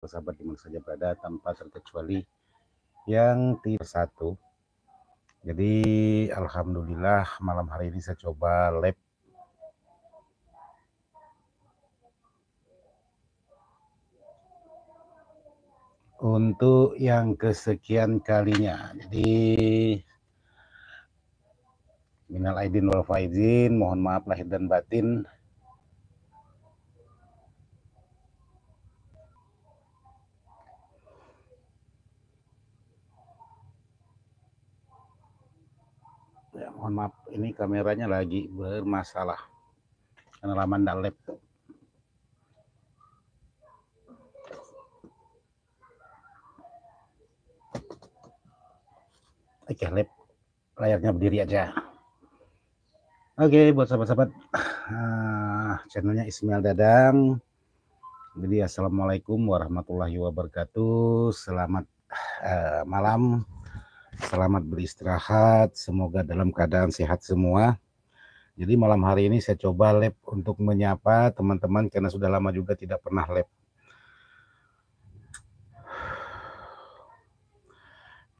bersahabat dimana saja berada tanpa terkecuali yang tidak satu. Jadi alhamdulillah malam hari ini saya coba lab untuk yang kesekian kalinya. Jadi minal aidin wal faizin, mohon maaf lahir dan batin. mohon maaf ini kameranya lagi bermasalah karena lama lep. oke lep layarnya berdiri aja oke buat sahabat-sahabat uh, channelnya Ismail Dadang jadi assalamualaikum warahmatullahi wabarakatuh selamat uh, malam Selamat beristirahat, semoga dalam keadaan sehat semua. Jadi malam hari ini saya coba lab untuk menyapa teman-teman karena sudah lama juga tidak pernah lab.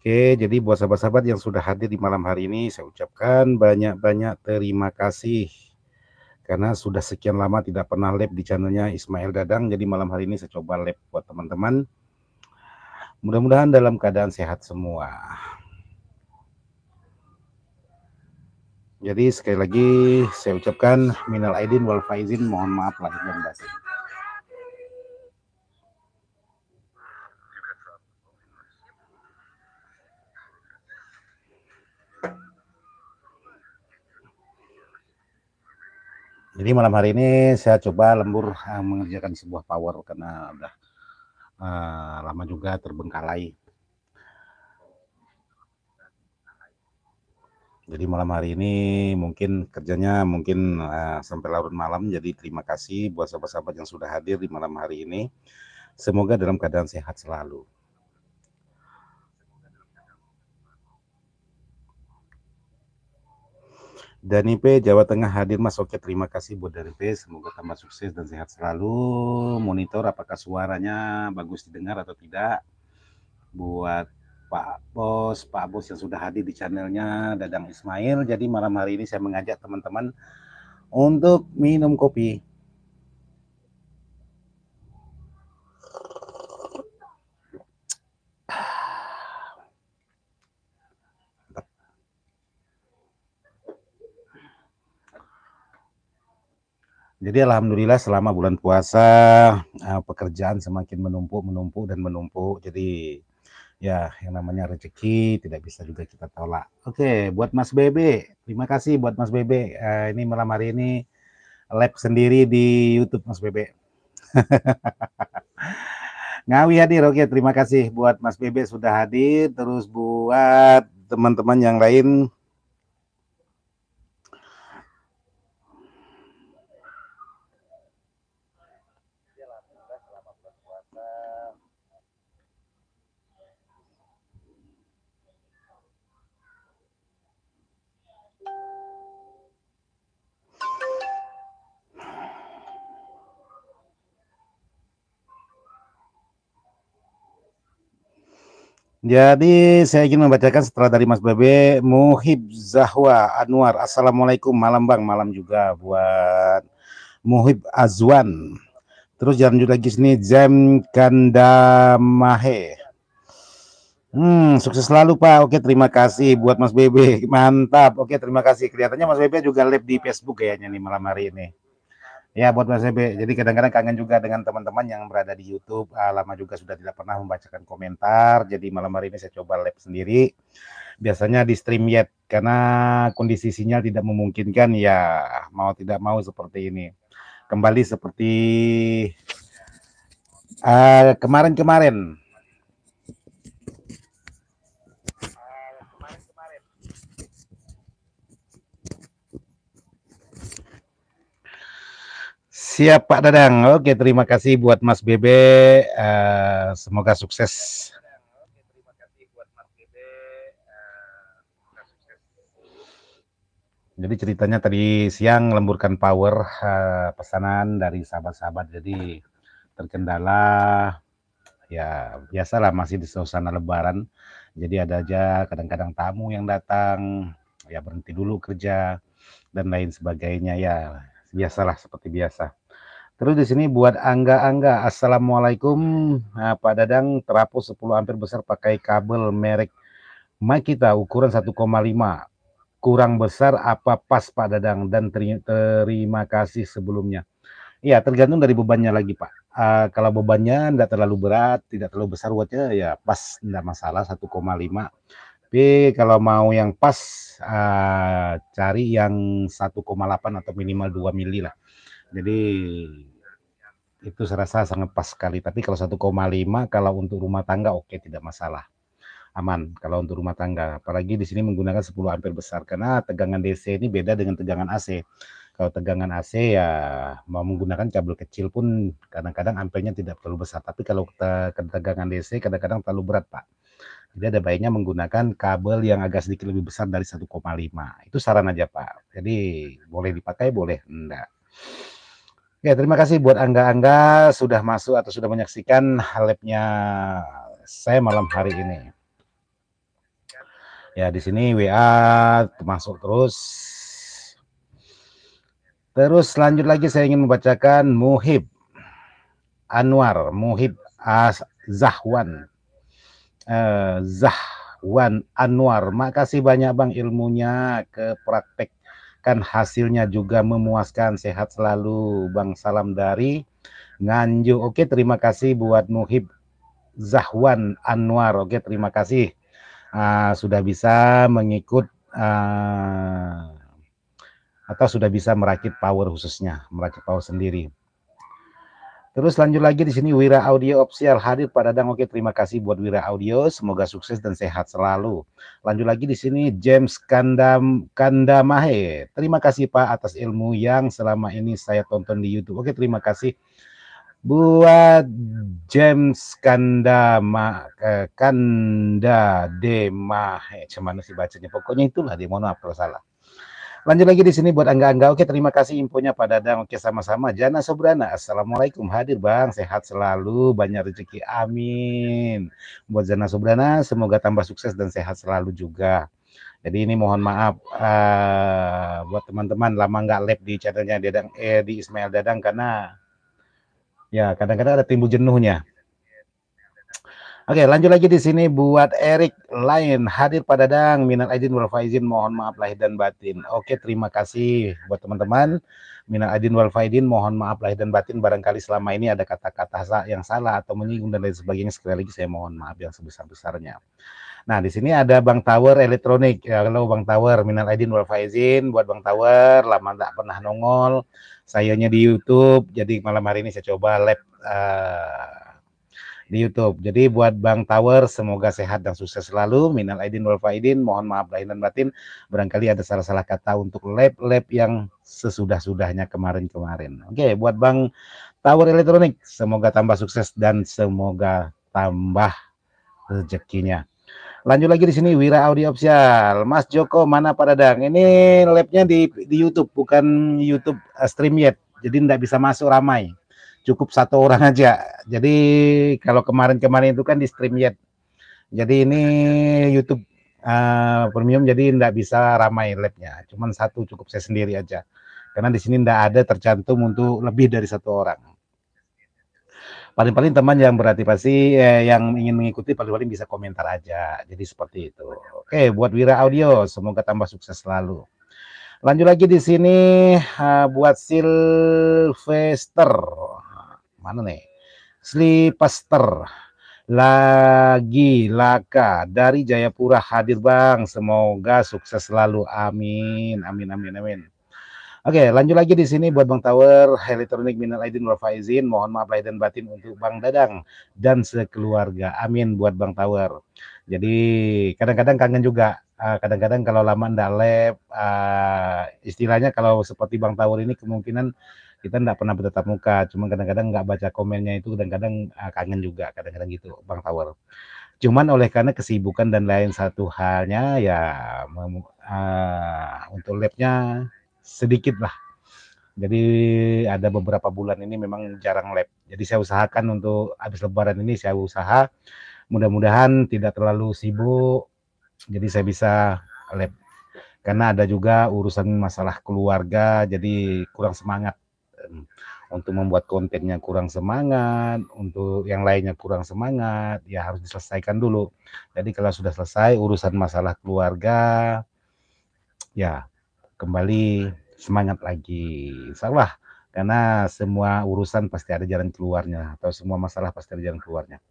Oke, jadi buat sahabat-sahabat yang sudah hadir di malam hari ini, saya ucapkan banyak-banyak terima kasih. Karena sudah sekian lama tidak pernah lab di channelnya Ismail Dadang, jadi malam hari ini saya coba lab buat teman-teman. Mudah-mudahan dalam keadaan sehat semua. Jadi sekali lagi saya ucapkan minal aidin wal faizin mohon maaf lahir dan batin. Jadi malam hari ini saya coba lembur eh, mengerjakan sebuah power karena udah uh, lama juga terbengkalai. Jadi malam hari ini mungkin kerjanya mungkin uh, sampai larut malam. Jadi terima kasih buat sahabat-sahabat yang sudah hadir di malam hari ini. Semoga dalam keadaan sehat selalu. Dani P Jawa Tengah hadir Mas Oke terima kasih buat Dani P semoga tambah sukses dan sehat selalu monitor apakah suaranya bagus didengar atau tidak buat Pak Bos, Pak Bos yang sudah hadir di channelnya Dadang Ismail. Jadi malam hari ini saya mengajak teman-teman untuk minum kopi. Jadi alhamdulillah selama bulan puasa eh, pekerjaan semakin menumpuk, menumpuk dan menumpuk. Jadi ya yang namanya rezeki tidak bisa juga kita tolak. Oke, buat Mas Bebe, terima kasih buat Mas Bebe. Uh, ini malam hari ini live sendiri di YouTube Mas Bebe. Ngawi hadir, oke terima kasih buat Mas Bebe sudah hadir, terus buat teman-teman yang lain Jadi saya ingin membacakan setelah dari Mas Bebe Muhib Zahwa Anwar. Assalamualaikum malam Bang, malam juga buat Muhib Azwan. Terus juga lagi sini Jam Kandamahe. Hmm, sukses selalu Pak. Oke, terima kasih buat Mas Bebe. Mantap. Oke, terima kasih. Kelihatannya Mas Bebe juga live di Facebook kayaknya nih malam hari ini. Ya buat Mas Ebe. Jadi kadang-kadang kangen juga dengan teman-teman yang berada di YouTube. Ah, lama juga sudah tidak pernah membacakan komentar. Jadi malam hari ini saya coba live sendiri. Biasanya di stream yet karena kondisi sinyal tidak memungkinkan ya mau tidak mau seperti ini. Kembali seperti ah, kemarin-kemarin. Uh, kemarin -kemarin. Siap Pak Dadang. Oke, terima kasih buat Mas Bebe. Uh, semoga sukses. Jadi ceritanya tadi siang lemburkan power uh, pesanan dari sahabat-sahabat. Jadi terkendala ya biasalah masih di suasana lebaran. Jadi ada aja kadang-kadang tamu yang datang, ya berhenti dulu kerja dan lain sebagainya ya. Biasalah seperti biasa. Terus di sini buat Angga-Angga, Assalamualaikum nah, Pak Dadang, terapus 10 ampere besar pakai kabel merek Makita ukuran 1,5 kurang besar apa pas Pak Dadang dan teri terima kasih sebelumnya. Iya tergantung dari bebannya lagi Pak. Uh, kalau bebannya tidak terlalu berat, tidak terlalu besar wattnya ya pas tidak masalah 1,5. Tapi kalau mau yang pas uh, cari yang 1,8 atau minimal 2 mili lah. Jadi itu saya rasa sangat pas sekali. Tapi kalau 1,5 kalau untuk rumah tangga oke okay, tidak masalah. Aman kalau untuk rumah tangga. Apalagi di sini menggunakan 10 ampere besar karena tegangan DC ini beda dengan tegangan AC. Kalau tegangan AC ya mau menggunakan kabel kecil pun kadang-kadang ampernya tidak terlalu besar. Tapi kalau tegangan DC kadang-kadang terlalu berat, Pak. Jadi ada baiknya menggunakan kabel yang agak sedikit lebih besar dari 1,5. Itu saran aja Pak. Jadi boleh dipakai, boleh enggak. Oke, terima kasih buat Angga-Angga sudah masuk atau sudah menyaksikan labnya saya malam hari ini. Ya, di sini WA masuk terus. Terus lanjut lagi saya ingin membacakan Muhib Anwar, Muhib As Zahwan. Eh, Zahwan Anwar, makasih banyak Bang ilmunya ke praktek Kan hasilnya juga memuaskan. Sehat selalu. Bang Salam dari Nganjuk. Oke, terima kasih buat Muhib Zahwan Anwar. Oke, terima kasih uh, sudah bisa mengikut uh, atau sudah bisa merakit power khususnya, merakit power sendiri. Terus lanjut lagi di sini Wira Audio Opsiar hadir Pak Dadang. Oke, terima kasih buat Wira Audio. Semoga sukses dan sehat selalu. Lanjut lagi di sini James Kandam Kandamahe. Terima kasih Pak atas ilmu yang selama ini saya tonton di YouTube. Oke, terima kasih buat James Kandama eh, Kanda Demahe. Cuman sih bacanya. Pokoknya itulah di mana maaf salah. Lanjut lagi di sini buat Angga-Angga. Oke, terima kasih infonya Pak Dadang. Oke, sama-sama. Jana Sobrana, Assalamualaikum. Hadir Bang, sehat selalu, banyak rezeki. Amin. Buat Jana Sobrana, semoga tambah sukses dan sehat selalu juga. Jadi ini mohon maaf uh, buat teman-teman lama nggak live di channelnya Dadang eh di Ismail Dadang karena ya kadang-kadang ada timbul jenuhnya. Oke, lanjut lagi di sini buat Erik lain hadir pada dang minal aidin wal faizin mohon maaf lahir dan batin. Oke, terima kasih buat teman-teman. Minal aidin wal faizin mohon maaf lahir dan batin barangkali selama ini ada kata-kata yang salah atau menyinggung dan lain sebagainya sekali lagi saya mohon maaf yang sebesar-besarnya. Nah, di sini ada Bang Tower Elektronik. Ya, kalau Bang Tower, minal aidin wal faizin buat Bang Tower, lama tak pernah nongol. Sayangnya di YouTube, jadi malam hari ini saya coba lab uh, di YouTube. Jadi buat Bang Tower semoga sehat dan sukses selalu. Minal aidin wal faidin. Mohon maaf lahir dan batin barangkali ada salah-salah kata untuk lab-lab yang sesudah-sudahnya kemarin-kemarin. Oke, buat Bang Tower Elektronik semoga tambah sukses dan semoga tambah rezekinya. Lanjut lagi di sini Wira Audio Official. Mas Joko mana pada Dadang? Ini labnya di di YouTube bukan YouTube eh, stream yet. Jadi tidak bisa masuk ramai cukup satu orang aja. Jadi kalau kemarin-kemarin itu kan di stream yet. Jadi ini YouTube uh, premium jadi tidak bisa ramai labnya. Cuman satu cukup saya sendiri aja. Karena di sini tidak ada tercantum untuk lebih dari satu orang. Paling-paling teman yang pasti eh, yang ingin mengikuti paling-paling bisa komentar aja. Jadi seperti itu. Oke, buat Wira Audio semoga tambah sukses selalu. Lanjut lagi di sini uh, buat silvester mana nih? Eh? Slipaster lagi laka dari Jayapura hadir Bang. Semoga sukses selalu. Amin. Amin amin amin. Oke, lanjut lagi di sini buat Bang Tower, elektronik minal aidin wal faizin. Mohon maaf lahir dan batin untuk Bang Dadang dan sekeluarga. Amin buat Bang Tower. Jadi kadang-kadang kangen juga. Ah, kadang-kadang kalau lama ndak live istilahnya kalau seperti Bang Tawur ini kemungkinan kita tidak pernah bertatap muka, cuman kadang-kadang nggak baca komennya itu kadang-kadang ah, kangen juga, kadang-kadang gitu Bang Tawur. Cuman oleh karena kesibukan dan lain satu halnya ya uh, untuk labnya sedikit lah. Jadi ada beberapa bulan ini memang jarang lab. Jadi saya usahakan untuk habis lebaran ini saya usaha mudah-mudahan tidak terlalu sibuk. Jadi saya bisa lab karena ada juga urusan masalah keluarga jadi kurang semangat untuk membuat kontennya kurang semangat, untuk yang lainnya kurang semangat, ya harus diselesaikan dulu. Jadi kalau sudah selesai urusan masalah keluarga, ya kembali semangat lagi. salah karena semua urusan pasti ada jalan keluarnya, atau semua masalah pasti ada jalan keluarnya.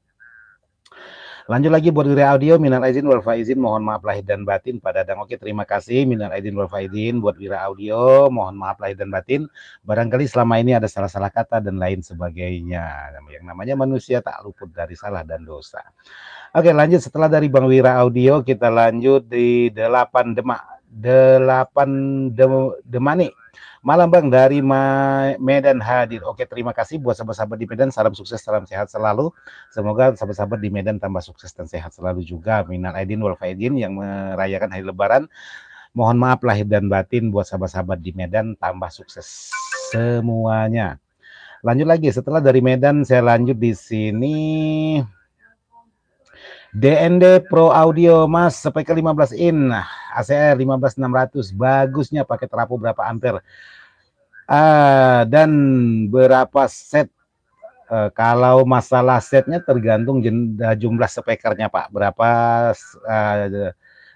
Lanjut lagi buat Wira Audio, minal aizin wal faizin, mohon maaf lahir dan batin pada Dang. oke terima kasih minal aizin wal faizin buat Wira Audio, mohon maaf lahir dan batin. Barangkali selama ini ada salah-salah kata dan lain sebagainya. Yang namanya manusia tak luput dari salah dan dosa. Oke, lanjut setelah dari Bang Wira Audio kita lanjut di delapan demak delapan dem demani Malam Bang dari Ma Medan hadir. Oke, terima kasih buat sahabat-sahabat di Medan. Salam sukses, salam sehat selalu. Semoga sahabat-sahabat di Medan tambah sukses dan sehat selalu juga. Minal aidin wal faidin yang merayakan hari lebaran. Mohon maaf lahir dan batin buat sahabat-sahabat di Medan tambah sukses semuanya. Lanjut lagi setelah dari Medan saya lanjut di sini DND Pro Audio Mas speaker 15 in ACR nah, 15600 bagusnya pakai terapu berapa ampere uh, dan berapa set uh, kalau masalah setnya tergantung eh, jumlah speakernya Pak berapa uh,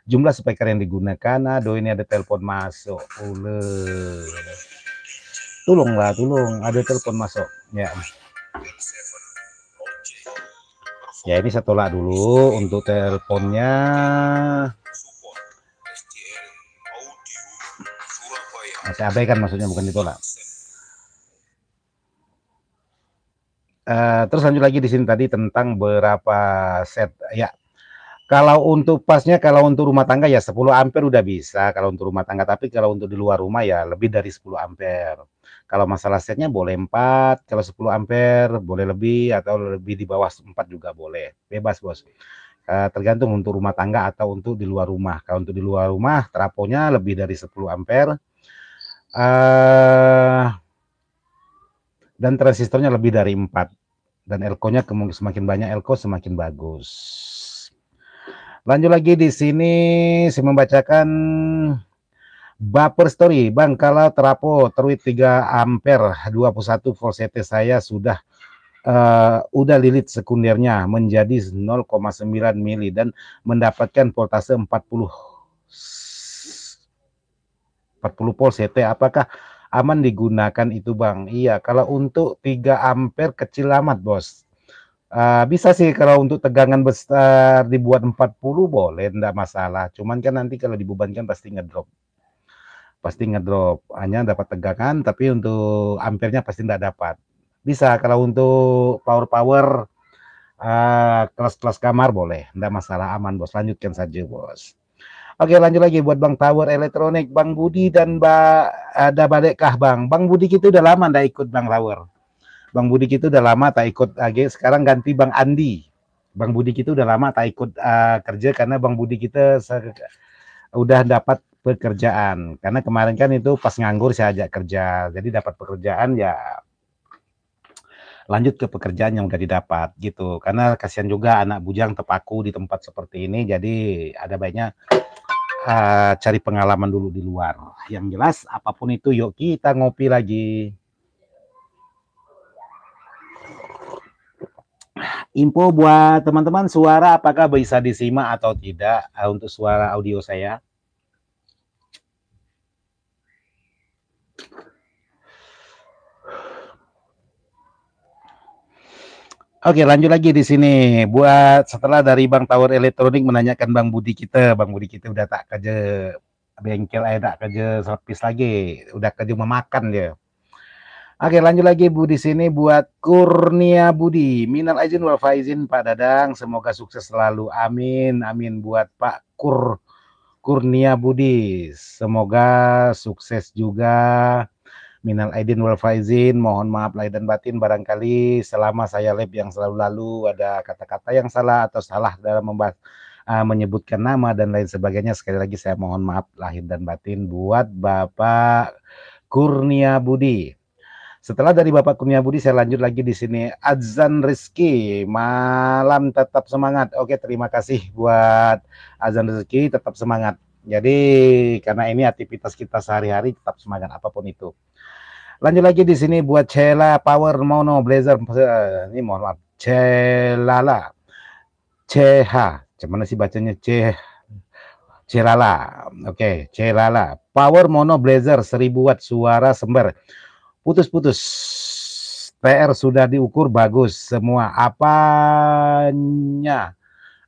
jumlah speaker yang digunakan aduh ini ada telepon masuk ule tolonglah tolong ada telepon masuk ya ya ini saya tolak dulu untuk teleponnya nah, saya abaikan maksudnya bukan ditolak uh, terus lanjut lagi di sini tadi tentang berapa set ya kalau untuk pasnya kalau untuk rumah tangga ya 10 ampere udah bisa kalau untuk rumah tangga tapi kalau untuk di luar rumah ya lebih dari 10 ampere kalau masalah setnya boleh 4, kalau 10 ampere boleh lebih atau lebih di bawah 4 juga boleh. Bebas, Bos. Eh, tergantung untuk rumah tangga atau untuk di luar rumah. Kalau untuk di luar rumah, traponya lebih dari 10 ampere. Eh, dan transistornya lebih dari 4. Dan elko-nya semakin banyak elko semakin bagus. Lanjut lagi di sini saya membacakan Baper story, Bang, kalau terapo teruit 3 ampere 21 CT saya sudah uh, udah lilit sekundernya menjadi 0,9 mili dan mendapatkan voltase 40 40 CT Apakah aman digunakan itu, Bang? Iya, kalau untuk 3 ampere kecil amat, Bos. Uh, bisa sih kalau untuk tegangan besar dibuat 40 boleh, enggak masalah. Cuman kan nanti kalau dibebankan pasti ngedrop pasti ngedrop. Hanya dapat tegangan, tapi untuk ampernya pasti tidak dapat. Bisa kalau untuk power-power kelas eh, kelas-kelas kamar boleh, tidak masalah aman bos. Lanjutkan saja bos. Oke lanjut lagi buat Bang Tower Elektronik, Bang Budi dan Mbak ada balik kah Bang? Bang Budi kita udah lama ndak ikut Bang Tower. Bang Budi kita udah lama tak ikut lagi. Sekarang ganti Bang Andi. Bang Budi kita udah lama tak ikut uh, kerja karena Bang Budi kita udah dapat pekerjaan. Karena kemarin kan itu pas nganggur saya ajak kerja. Jadi dapat pekerjaan ya lanjut ke pekerjaan yang udah didapat gitu. Karena kasihan juga anak bujang terpaku di tempat seperti ini. Jadi ada banyak uh, ah, cari pengalaman dulu di luar. Yang jelas apapun itu yuk kita ngopi lagi. Info buat teman-teman suara apakah bisa disimak atau tidak ah, untuk suara audio saya. Oke, lanjut lagi di sini. Buat setelah dari Bang Tower Elektronik menanyakan Bang Budi kita, Bang Budi kita udah tak kerja bengkel aja tak kerja servis lagi, udah kerja memakan dia. Oke, lanjut lagi Bu di sini buat Kurnia Budi. Minal aizin wal faizin Pak Dadang, semoga sukses selalu. Amin. Amin buat Pak Kur Kurnia Budi. Semoga sukses juga minal aidin wal faizin, mohon maaf lahir dan batin barangkali selama saya live yang selalu lalu ada kata-kata yang salah atau salah dalam membahas uh, menyebutkan nama dan lain sebagainya. Sekali lagi saya mohon maaf lahir dan batin buat Bapak Kurnia Budi. Setelah dari Bapak Kurnia Budi saya lanjut lagi di sini Azan Rizki malam tetap semangat. Oke terima kasih buat Azan Rizki tetap semangat. Jadi karena ini aktivitas kita sehari-hari tetap semangat apapun itu. Lanjut lagi di sini buat Cela Power Mono Blazer eh, ini mohon maaf Celala CH cuman sih bacanya C Celala oke okay. Celala Power Mono Blazer 1000 watt suara sember putus-putus PR sudah diukur bagus semua apanya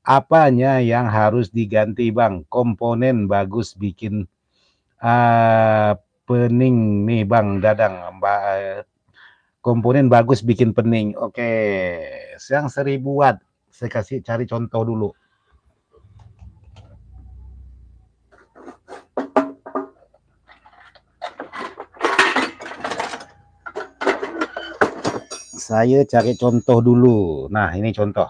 apanya yang harus diganti Bang komponen bagus bikin uh, pening nih Bang Dadang. Mbak eh, komponen bagus bikin pening. Oke, okay. yang seribu watt. Saya kasih cari contoh dulu. Saya cari contoh dulu. Nah, ini contoh.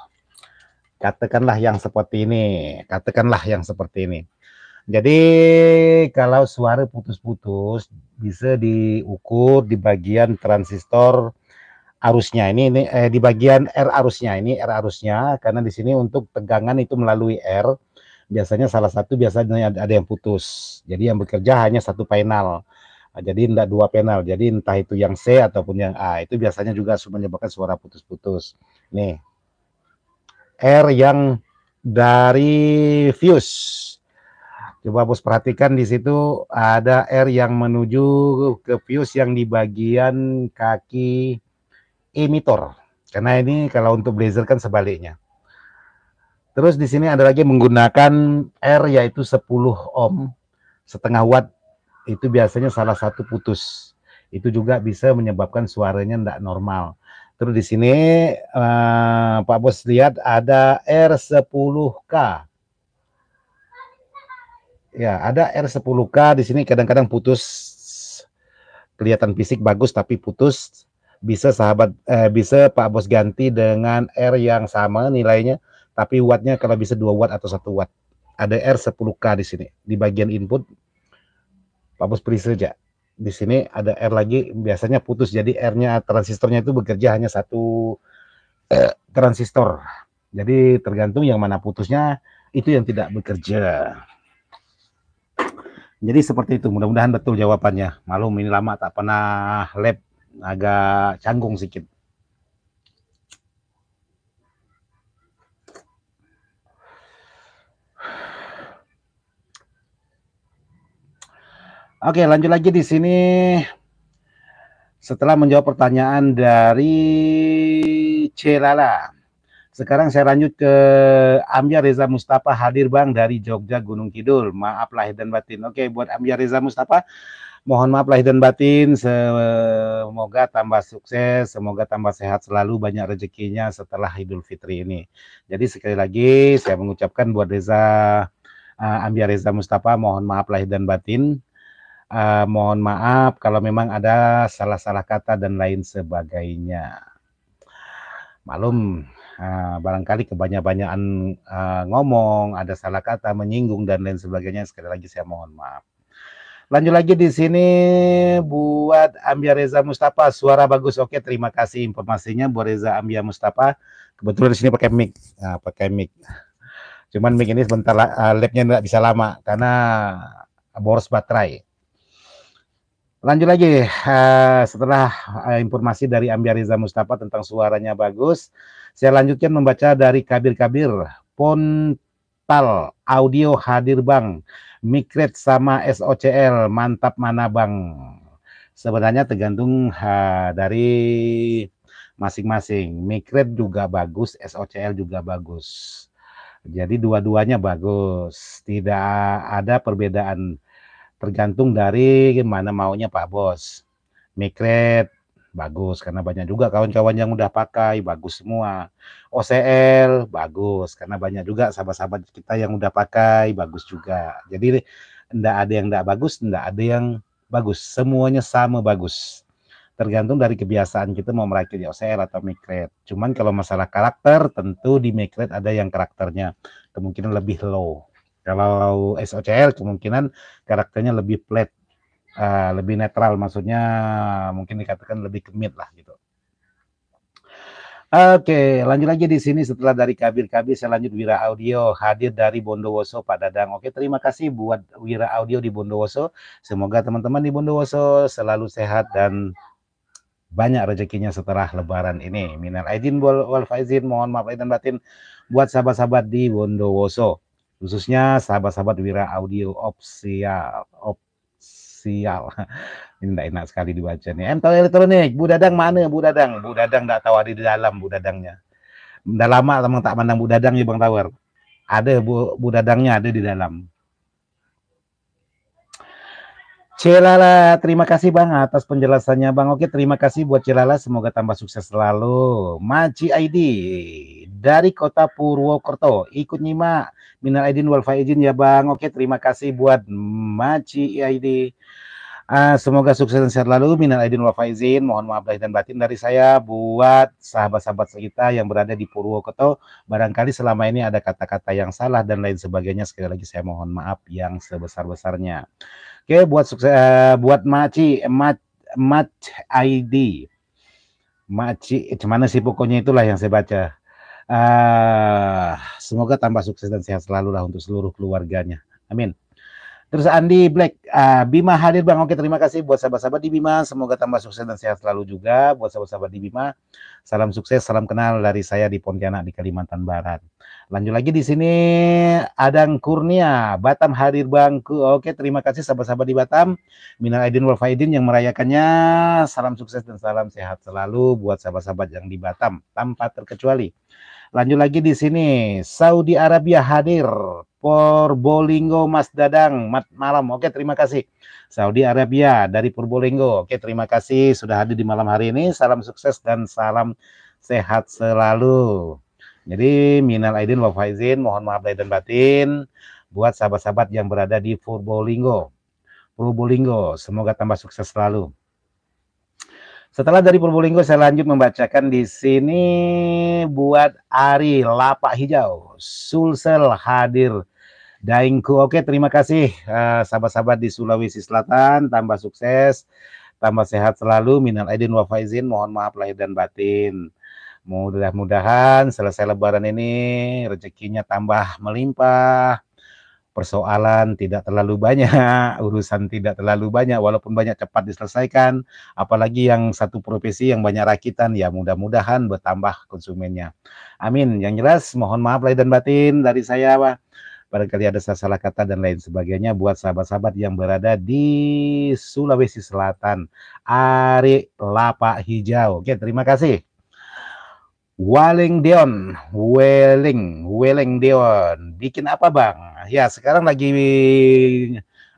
Katakanlah yang seperti ini. Katakanlah yang seperti ini. Jadi kalau suara putus-putus bisa diukur di bagian transistor arusnya ini ini eh, di bagian R arusnya ini R arusnya karena di sini untuk tegangan itu melalui R biasanya salah satu biasanya ada, yang putus jadi yang bekerja hanya satu panel nah, jadi tidak dua panel jadi entah itu yang C ataupun yang A itu biasanya juga menyebabkan suara putus-putus nih R yang dari fuse Coba Bos perhatikan di situ ada R yang menuju ke fuse yang di bagian kaki emitor. Karena ini kalau untuk blazer kan sebaliknya. Terus di sini ada lagi menggunakan R yaitu 10 ohm setengah watt itu biasanya salah satu putus. Itu juga bisa menyebabkan suaranya tidak normal. Terus di sini uh, Pak Bos lihat ada R10K Ya, ada R10K di sini kadang-kadang putus kelihatan fisik bagus tapi putus bisa sahabat eh, bisa Pak Bos ganti dengan R yang sama nilainya tapi wattnya kalau bisa 2 watt atau 1 watt. Ada R10K di sini di bagian input. Pak Bos pilih saja. Di sini ada R lagi biasanya putus jadi R-nya transistornya itu bekerja hanya satu eh, transistor. Jadi tergantung yang mana putusnya itu yang tidak bekerja. Jadi seperti itu, mudah-mudahan betul jawabannya. Malum ini lama tak pernah lab, agak canggung sedikit. Oke, lanjut lagi di sini. Setelah menjawab pertanyaan dari Celala. Sekarang saya lanjut ke Amya Reza Mustafa hadir Bang dari Jogja Gunung Kidul. Maaf lahir dan batin. Oke, buat Amya Reza Mustafa mohon maaf lahir dan batin. Semoga tambah sukses, semoga tambah sehat selalu, banyak rezekinya setelah Idul Fitri ini. Jadi sekali lagi saya mengucapkan buat Reza uh, Amya Reza Mustafa mohon maaf lahir dan batin. Uh, mohon maaf kalau memang ada salah-salah kata dan lain sebagainya. Malum Ah, barangkali kebanyakan ah, ngomong, ada salah kata, menyinggung dan lain sebagainya. Sekali lagi saya mohon maaf. Lanjut lagi di sini buat Ambia Reza Mustafa, suara bagus. Oke, terima kasih informasinya bu Reza Ambia Mustafa. Kebetulan di sini pakai mic, nah, pakai mic. Cuman mic ini sebentar uh, labnya nggak bisa lama karena boros baterai. Lanjut lagi uh, setelah uh, informasi dari Ambiariza Mustafa tentang suaranya bagus, saya lanjutkan membaca dari Kabir Kabir Pontal Audio Hadir Bang Mikret sama SOCL mantap mana Bang. Sebenarnya tergantung uh, dari masing-masing. Mikret juga bagus, SOCL juga bagus. Jadi dua-duanya bagus, tidak ada perbedaan tergantung dari gimana maunya Pak Bos. Mikret bagus karena banyak juga kawan-kawan yang udah pakai bagus semua. OCL bagus karena banyak juga sahabat-sahabat kita yang udah pakai bagus juga. Jadi ndak ada yang ndak bagus, ndak ada yang bagus. Semuanya sama bagus. Tergantung dari kebiasaan kita mau merakit di OCL atau Mikret. Cuman kalau masalah karakter tentu di Mikret ada yang karakternya kemungkinan lebih low kalau SOCL kemungkinan karakternya lebih flat, uh, lebih netral, maksudnya mungkin dikatakan lebih kemit lah gitu. Oke, lanjut lagi di sini setelah dari Kabir Kabir saya lanjut Wira Audio hadir dari Bondowoso Pak Dadang. Oke, terima kasih buat Wira Audio di Bondowoso. Semoga teman-teman di Bondowoso selalu sehat dan banyak rezekinya setelah lebaran ini. Minal aidin wal faizin, mohon maaf dan batin buat sahabat-sahabat di Bondowoso khususnya sahabat-sahabat Wira Audio Opsial Opsial ini enggak enak sekali dibaca nih M elektronik Bu Dadang mana Bu Dadang Bu Dadang tidak tahu ada di dalam Bu Dadangnya udah lama teman tak pandang Bu Dadang ya Bang Tawar ada Bu, Bu Dadangnya ada di dalam Celala, terima kasih Bang atas penjelasannya Bang. Oke, terima kasih buat Celala, semoga tambah sukses selalu. Maci ID dari Kota Purwokerto, ikut nyimak minal aidin wal faizin ya Bang. Oke, terima kasih buat Maci ID. Uh, ah, semoga sukses dan sehat selalu minal aidin wal faizin. Mohon maaf lahir dan batin dari saya buat sahabat-sahabat kita yang berada di Purwokerto. Barangkali selama ini ada kata-kata yang salah dan lain sebagainya. Sekali lagi saya mohon maaf yang sebesar-besarnya. Oke, buat sukses uh, buat Maci, Mat Mat ID. Maci, cuman eh, sih pokoknya itulah yang saya baca. Uh, semoga tambah sukses dan sehat selalu lah untuk seluruh keluarganya. Amin. Terus Andi Black, uh, Bima hadir Bang. Oke, terima kasih buat sahabat-sahabat di Bima. Semoga tambah sukses dan sehat selalu juga buat sahabat-sahabat di Bima. Salam sukses, salam kenal dari saya di Pontianak di Kalimantan Barat. Lanjut lagi di sini Adang Kurnia, Batam hadir bang Oke, terima kasih sahabat-sahabat di Batam. Minal Aidin wal Faidin yang merayakannya. Salam sukses dan salam sehat selalu buat sahabat-sahabat yang di Batam tanpa terkecuali. Lanjut lagi di sini Saudi Arabia hadir. Purbolinggo Mas Dadang mat malam. Oke, terima kasih. Saudi Arabia dari Purbolinggo Oke, terima kasih sudah hadir di malam hari ini. Salam sukses dan salam sehat selalu. Jadi minal aidin wa faizin, mohon maaf lahir dan batin buat sahabat-sahabat yang berada di Purbolinggo. Purbolinggo, semoga tambah sukses selalu. Setelah dari Purbolinggo saya lanjut membacakan di sini buat Ari Lapak Hijau, Sulsel hadir Daingku. Oke, terima kasih eh, sahabat-sahabat uh, di Sulawesi Selatan. Tambah sukses, tambah sehat selalu. Minal aidin wa faizin. Mohon maaf lahir dan batin. Mudah-mudahan selesai lebaran ini rezekinya tambah melimpah. Persoalan tidak terlalu banyak, urusan tidak terlalu banyak, walaupun banyak cepat diselesaikan. Apalagi yang satu profesi yang banyak rakitan, ya mudah-mudahan bertambah konsumennya. Amin. Yang jelas, mohon maaf lahir dan batin dari saya, Pak barangkali ada salah kata dan lain sebagainya buat sahabat-sahabat yang berada di Sulawesi Selatan. Ari Lapak Hijau. Oke, terima kasih. Waling Dion, Weling, Weling Dion. Bikin apa bang? Ya sekarang lagi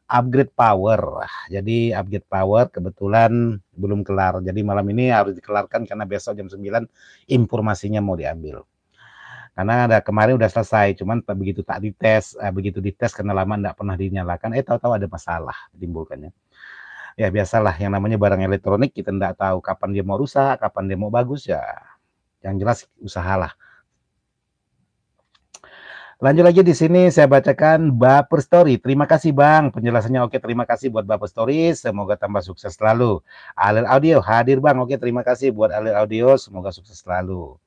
upgrade power. Jadi upgrade power kebetulan belum kelar. Jadi malam ini harus dikelarkan karena besok jam 9 informasinya mau diambil karena ada kemarin udah selesai cuman begitu tak dites eh, begitu dites karena lama tidak pernah dinyalakan eh tahu-tahu ada masalah timbulkannya ya biasalah yang namanya barang elektronik kita tidak tahu kapan dia mau rusak kapan dia mau bagus ya yang jelas usahalah Lanjut lagi di sini saya bacakan Baper Story. Terima kasih Bang, penjelasannya oke. Terima kasih buat Baper Story, semoga tambah sukses selalu. Alir Audio hadir Bang, oke terima kasih buat Alir Audio, semoga sukses selalu.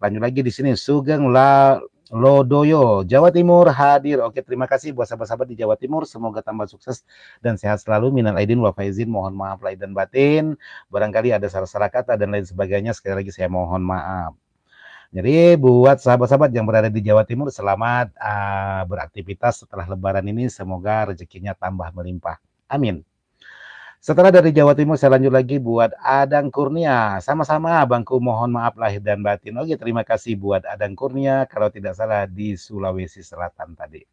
Lanjut lagi di sini Sugeng La Lodoyo, Jawa Timur hadir. Oke, terima kasih buat sahabat-sahabat di Jawa Timur. Semoga tambah sukses dan sehat selalu. Minal aidin Wa faizin. Mohon maaf lahir dan batin. Barangkali ada salah-salah kata dan lain sebagainya. Sekali lagi saya mohon maaf. Jadi buat sahabat-sahabat yang berada di Jawa Timur, selamat uh, beraktivitas setelah Lebaran ini. Semoga rezekinya tambah melimpah. Amin. Setelah dari Jawa Timur saya lanjut lagi buat Adang Kurnia. Sama-sama Bangku mohon maaf lahir dan batin. Oke, terima kasih buat Adang Kurnia kalau tidak salah di Sulawesi Selatan tadi.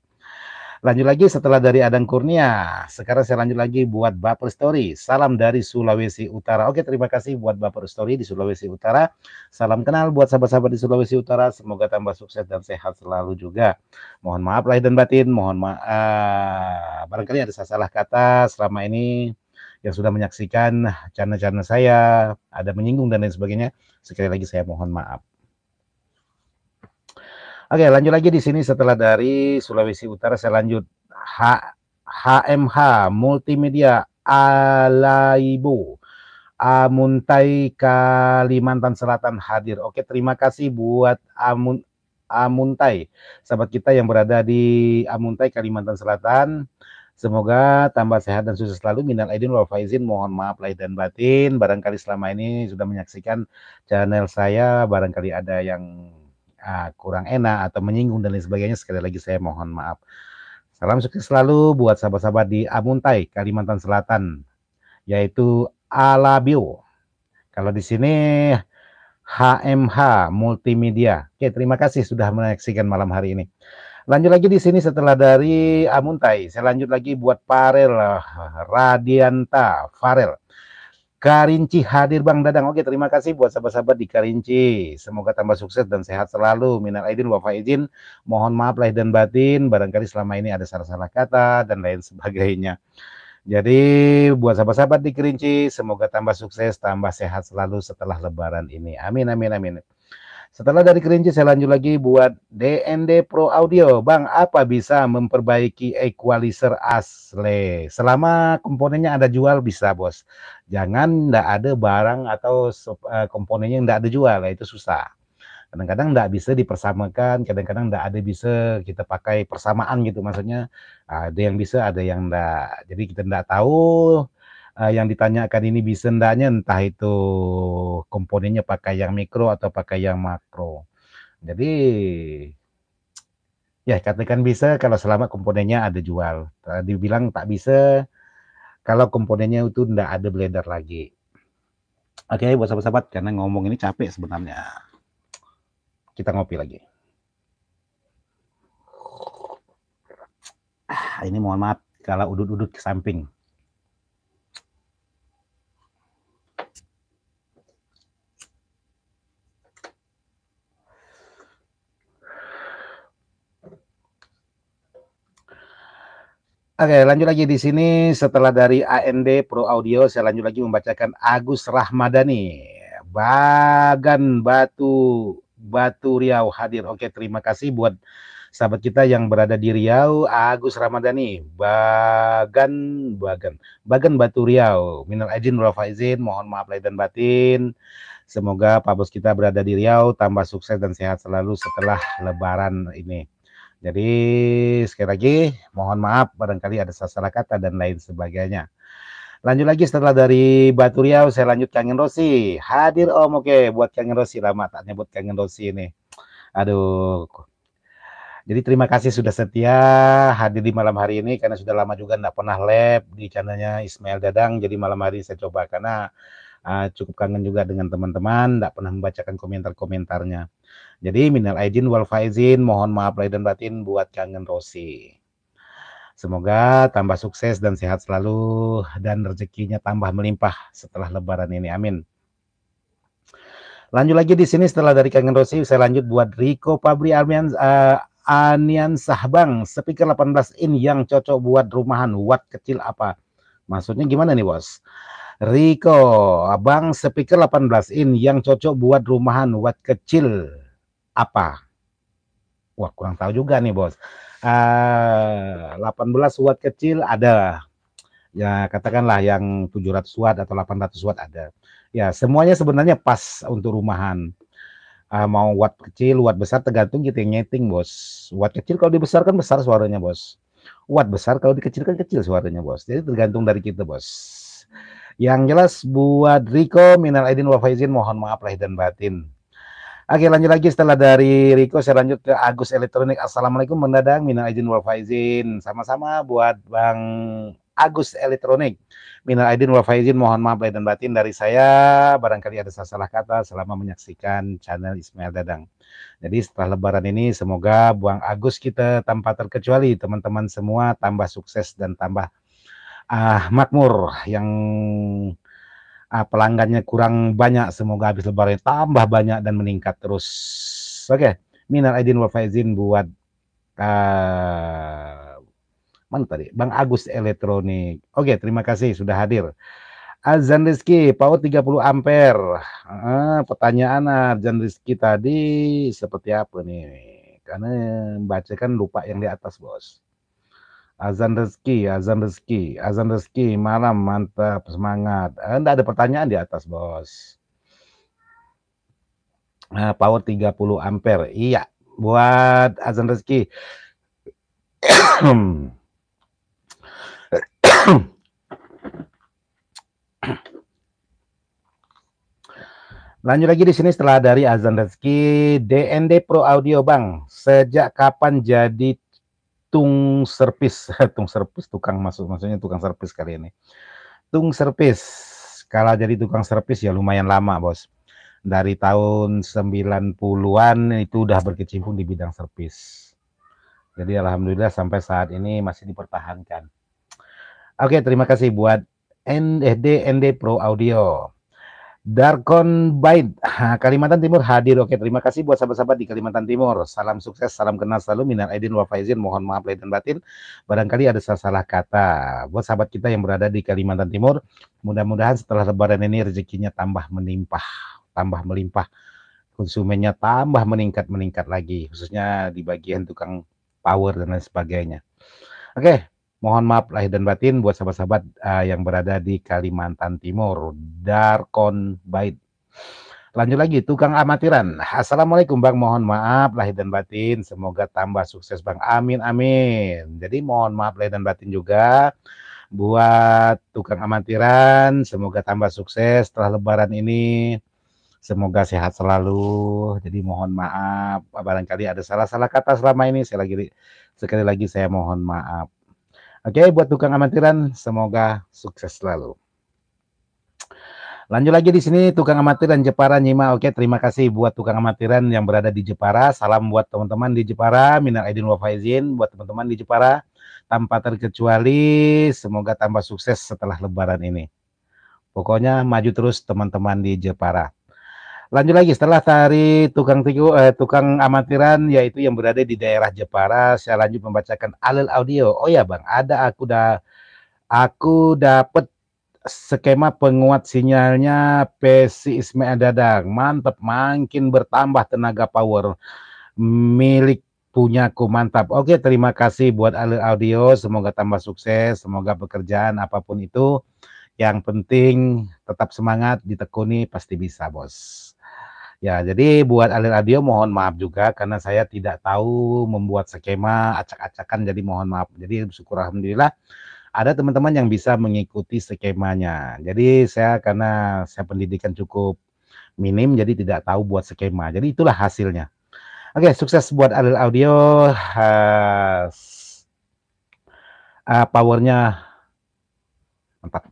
Lanjut lagi setelah dari Adang Kurnia. Sekarang saya lanjut lagi buat Baper Story. Salam dari Sulawesi Utara. Oke, terima kasih buat Baper Story di Sulawesi Utara. Salam kenal buat sahabat-sahabat di Sulawesi Utara. Semoga tambah sukses dan sehat selalu juga. Mohon maaf lahir dan batin. Mohon maaf. barangkali ada salah kata selama ini yang sudah menyaksikan channel-channel saya, ada menyinggung dan lain sebagainya. Sekali lagi saya mohon maaf. Oke, lanjut lagi di sini setelah dari Sulawesi Utara saya lanjut H HMH Multimedia Alaibo Amuntai Kalimantan Selatan hadir. Oke, terima kasih buat Amun Amuntai, sahabat kita yang berada di Amuntai Kalimantan Selatan. Semoga tambah sehat dan sukses selalu. Minal aidin wal faizin. Mohon maaf lahir dan batin. Barangkali selama ini sudah menyaksikan channel saya. Barangkali ada yang uh, kurang enak atau menyinggung dan lain sebagainya. Sekali lagi saya mohon maaf. Salam sukses selalu buat sahabat-sahabat di Amuntai, Kalimantan Selatan, yaitu Alabio. Kalau di sini HMH Multimedia. Oke, terima kasih sudah menyaksikan malam hari ini. Lanjut lagi di sini setelah dari Amuntai, saya lanjut lagi buat Farel Radianta Farel. Karinci hadir Bang Dadang. Oke, terima kasih buat sahabat-sahabat di Karinci. Semoga tambah sukses dan sehat selalu. Minal aidin wa faizin. Mohon maaf lahir dan batin. Barangkali selama ini ada salah-salah kata dan lain sebagainya. Jadi buat sahabat-sahabat di Kerinci, semoga tambah sukses, tambah sehat selalu setelah lebaran ini. Amin, amin, amin. Setelah dari kerinci saya lanjut lagi buat DND Pro Audio. Bang, apa bisa memperbaiki equalizer asli? Selama komponennya ada jual bisa, Bos. Jangan ndak ada barang atau eh, komponennya ndak ada jual, nah, itu susah. Kadang-kadang ndak bisa dipersamakan, kadang-kadang ndak ada bisa kita pakai persamaan gitu maksudnya. Ada yang bisa, ada yang ndak. Jadi kita ndak tahu uh, yang ditanyakan ini bisa tidaknya entah itu komponennya pakai yang mikro atau pakai yang makro. Jadi ya katakan bisa kalau selama komponennya ada jual. Tadi eh, bilang tak bisa kalau komponennya itu tidak ada blender lagi. Oke, okay, buat sahabat-sahabat karena ngomong ini capek sebenarnya. Kita ngopi lagi. Ah, ini mohon maaf kalau udut-udut ke samping. Oke, lanjut lagi di sini setelah dari AND Pro Audio saya lanjut lagi membacakan Agus Rahmadani. Bagan Batu Batu Riau hadir. Oke, terima kasih buat sahabat kita yang berada di Riau, Agus Rahmadani. Bagan Bagan Bagan Batu Riau. Minal aidin wal faizin, mohon maaf lahir dan batin. Semoga Pak Bos kita berada di Riau tambah sukses dan sehat selalu setelah lebaran ini. Jadi sekali lagi mohon maaf barangkali ada salah kata dan lain sebagainya. Lanjut lagi setelah dari Batu Riau saya lanjut Kangen Rosi. Hadir Om oke buat Kangen Rosi lama tak nyebut Kangen Rosi ini. Aduh. Jadi terima kasih sudah setia hadir di malam hari ini karena sudah lama juga tidak pernah live di channelnya Ismail Dadang. Jadi malam hari saya coba karena uh, cukup kangen juga dengan teman-teman, tidak pernah membacakan komentar-komentarnya. Jadi minal aidin wal faizin, mohon maaf lahir dan batin buat kangen Rosi. Semoga tambah sukses dan sehat selalu dan rezekinya tambah melimpah setelah lebaran ini. Amin. Lanjut lagi di sini setelah dari Kangen Rosi saya lanjut buat Rico Pabri Armian uh, Anian Sahbang speaker 18 in yang cocok buat rumahan watt kecil apa? Maksudnya gimana nih, Bos? Riko abang speaker 18 in yang cocok buat rumahan watt kecil apa? Wah kurang tahu juga nih bos. Uh, eh, 18 watt kecil ada. Ya katakanlah yang 700 watt atau 800 watt ada. Ya semuanya sebenarnya pas untuk rumahan. Uh, mau watt kecil, watt besar tergantung kita yang nyeting bos. Watt kecil kalau dibesarkan besar suaranya bos. Watt besar kalau dikecilkan kecil suaranya bos. Jadi tergantung dari kita bos. Yang jelas buat Riko, Minal Aidin wa mohon maaf lahir dan batin. Oke lanjut lagi setelah dari Riko saya lanjut ke Agus Elektronik. Assalamualaikum Mendadang minal aidin wal faizin. Sama-sama buat Bang Agus Elektronik. Minal aidin wal faizin, mohon maaf lahir dan batin dari saya. Barangkali ada salah kata selama menyaksikan channel Ismail Dadang. Jadi setelah lebaran ini semoga Buang Agus kita tanpa terkecuali teman-teman semua tambah sukses dan tambah uh, makmur yang uh, pelanggannya kurang banyak. Semoga habis lebaran tambah banyak dan meningkat terus. Oke, okay. minal aidin wal faizin buat uh, mana tadi? Bang Agus Elektronik. Oke, okay, terima kasih sudah hadir. Azan Rizky, PAUD 30 ampere. Uh, pertanyaan Azan Rizky tadi seperti apa nih? Karena membacakan lupa yang di atas, Bos. Azan rezeki, azan rezeki, azan rezeki, malam mantap, semangat. Anda eh, ada pertanyaan di atas, Bos. Nah, power 30 ampere. Iya, buat azan rezeki. Lanjut lagi di sini setelah dari Azan Rezeki, DND Pro Audio Bang, sejak kapan jadi tung servis, tung servis tukang masuk maksudnya tukang servis kali ini. Tung servis. Kalau jadi tukang servis ya lumayan lama, Bos. Dari tahun 90-an itu udah berkecimpung di bidang servis. Jadi alhamdulillah sampai saat ini masih dipertahankan. Oke, terima kasih buat ND ND Pro Audio. Darkon Bait, Kalimantan Timur hadir. Oke, terima kasih buat sahabat-sahabat di Kalimantan Timur. Salam sukses, salam kenal selalu, minal aidin wa faizin. Mohon maaf lahir dan batin. Barangkali ada salah kata. Buat sahabat kita yang berada di Kalimantan Timur, mudah-mudahan setelah lebaran ini rezekinya tambah menimpah, tambah melimpah. Konsumennya tambah meningkat-meningkat lagi, khususnya di bagian tukang power dan lain sebagainya. Oke, Mohon maaf lahir dan batin buat sahabat-sahabat uh, yang berada di Kalimantan Timur. Darkon Bait. Lanjut lagi, tukang amatiran. Assalamualaikum Bang, mohon maaf lahir dan batin. Semoga tambah sukses Bang. Amin, amin. Jadi mohon maaf lahir dan batin juga buat tukang amatiran. Semoga tambah sukses setelah lebaran ini. Semoga sehat selalu. Jadi mohon maaf barangkali ada salah-salah kata selama ini. Saya lagi sekali lagi saya mohon maaf. Oke, okay, buat tukang amatiran semoga sukses selalu. Lanjut lagi di sini tukang amatiran Jepara Nyima. Oke, terima kasih buat tukang amatiran yang berada di Jepara. Salam buat teman-teman di Jepara, minal aidin Wafaizin buat teman-teman di Jepara tanpa terkecuali. Semoga tambah sukses setelah lebaran ini. Pokoknya maju terus teman-teman di Jepara. Lanjut lagi setelah tari tukang tiku eh, tukang amatiran yaitu yang berada di daerah Jepara. Saya lanjut membacakan alil audio. Oh ya bang, ada aku dah aku dapat skema penguat sinyalnya pc Ismail Dadang. Mantap, makin bertambah tenaga power milik punyaku mantap. Oke, terima kasih buat alil Audio. Semoga tambah sukses, semoga pekerjaan apapun itu. Yang penting tetap semangat, ditekuni pasti bisa, Bos. Ya, jadi buat Ali Radio mohon maaf juga karena saya tidak tahu membuat skema acak-acakan jadi mohon maaf. Jadi syukur alhamdulillah ada teman-teman yang bisa mengikuti skemanya. Jadi saya karena saya pendidikan cukup minim jadi tidak tahu buat skema. Jadi itulah hasilnya. Oke, sukses buat Alil Audio. Uh, uh, powernya mantap.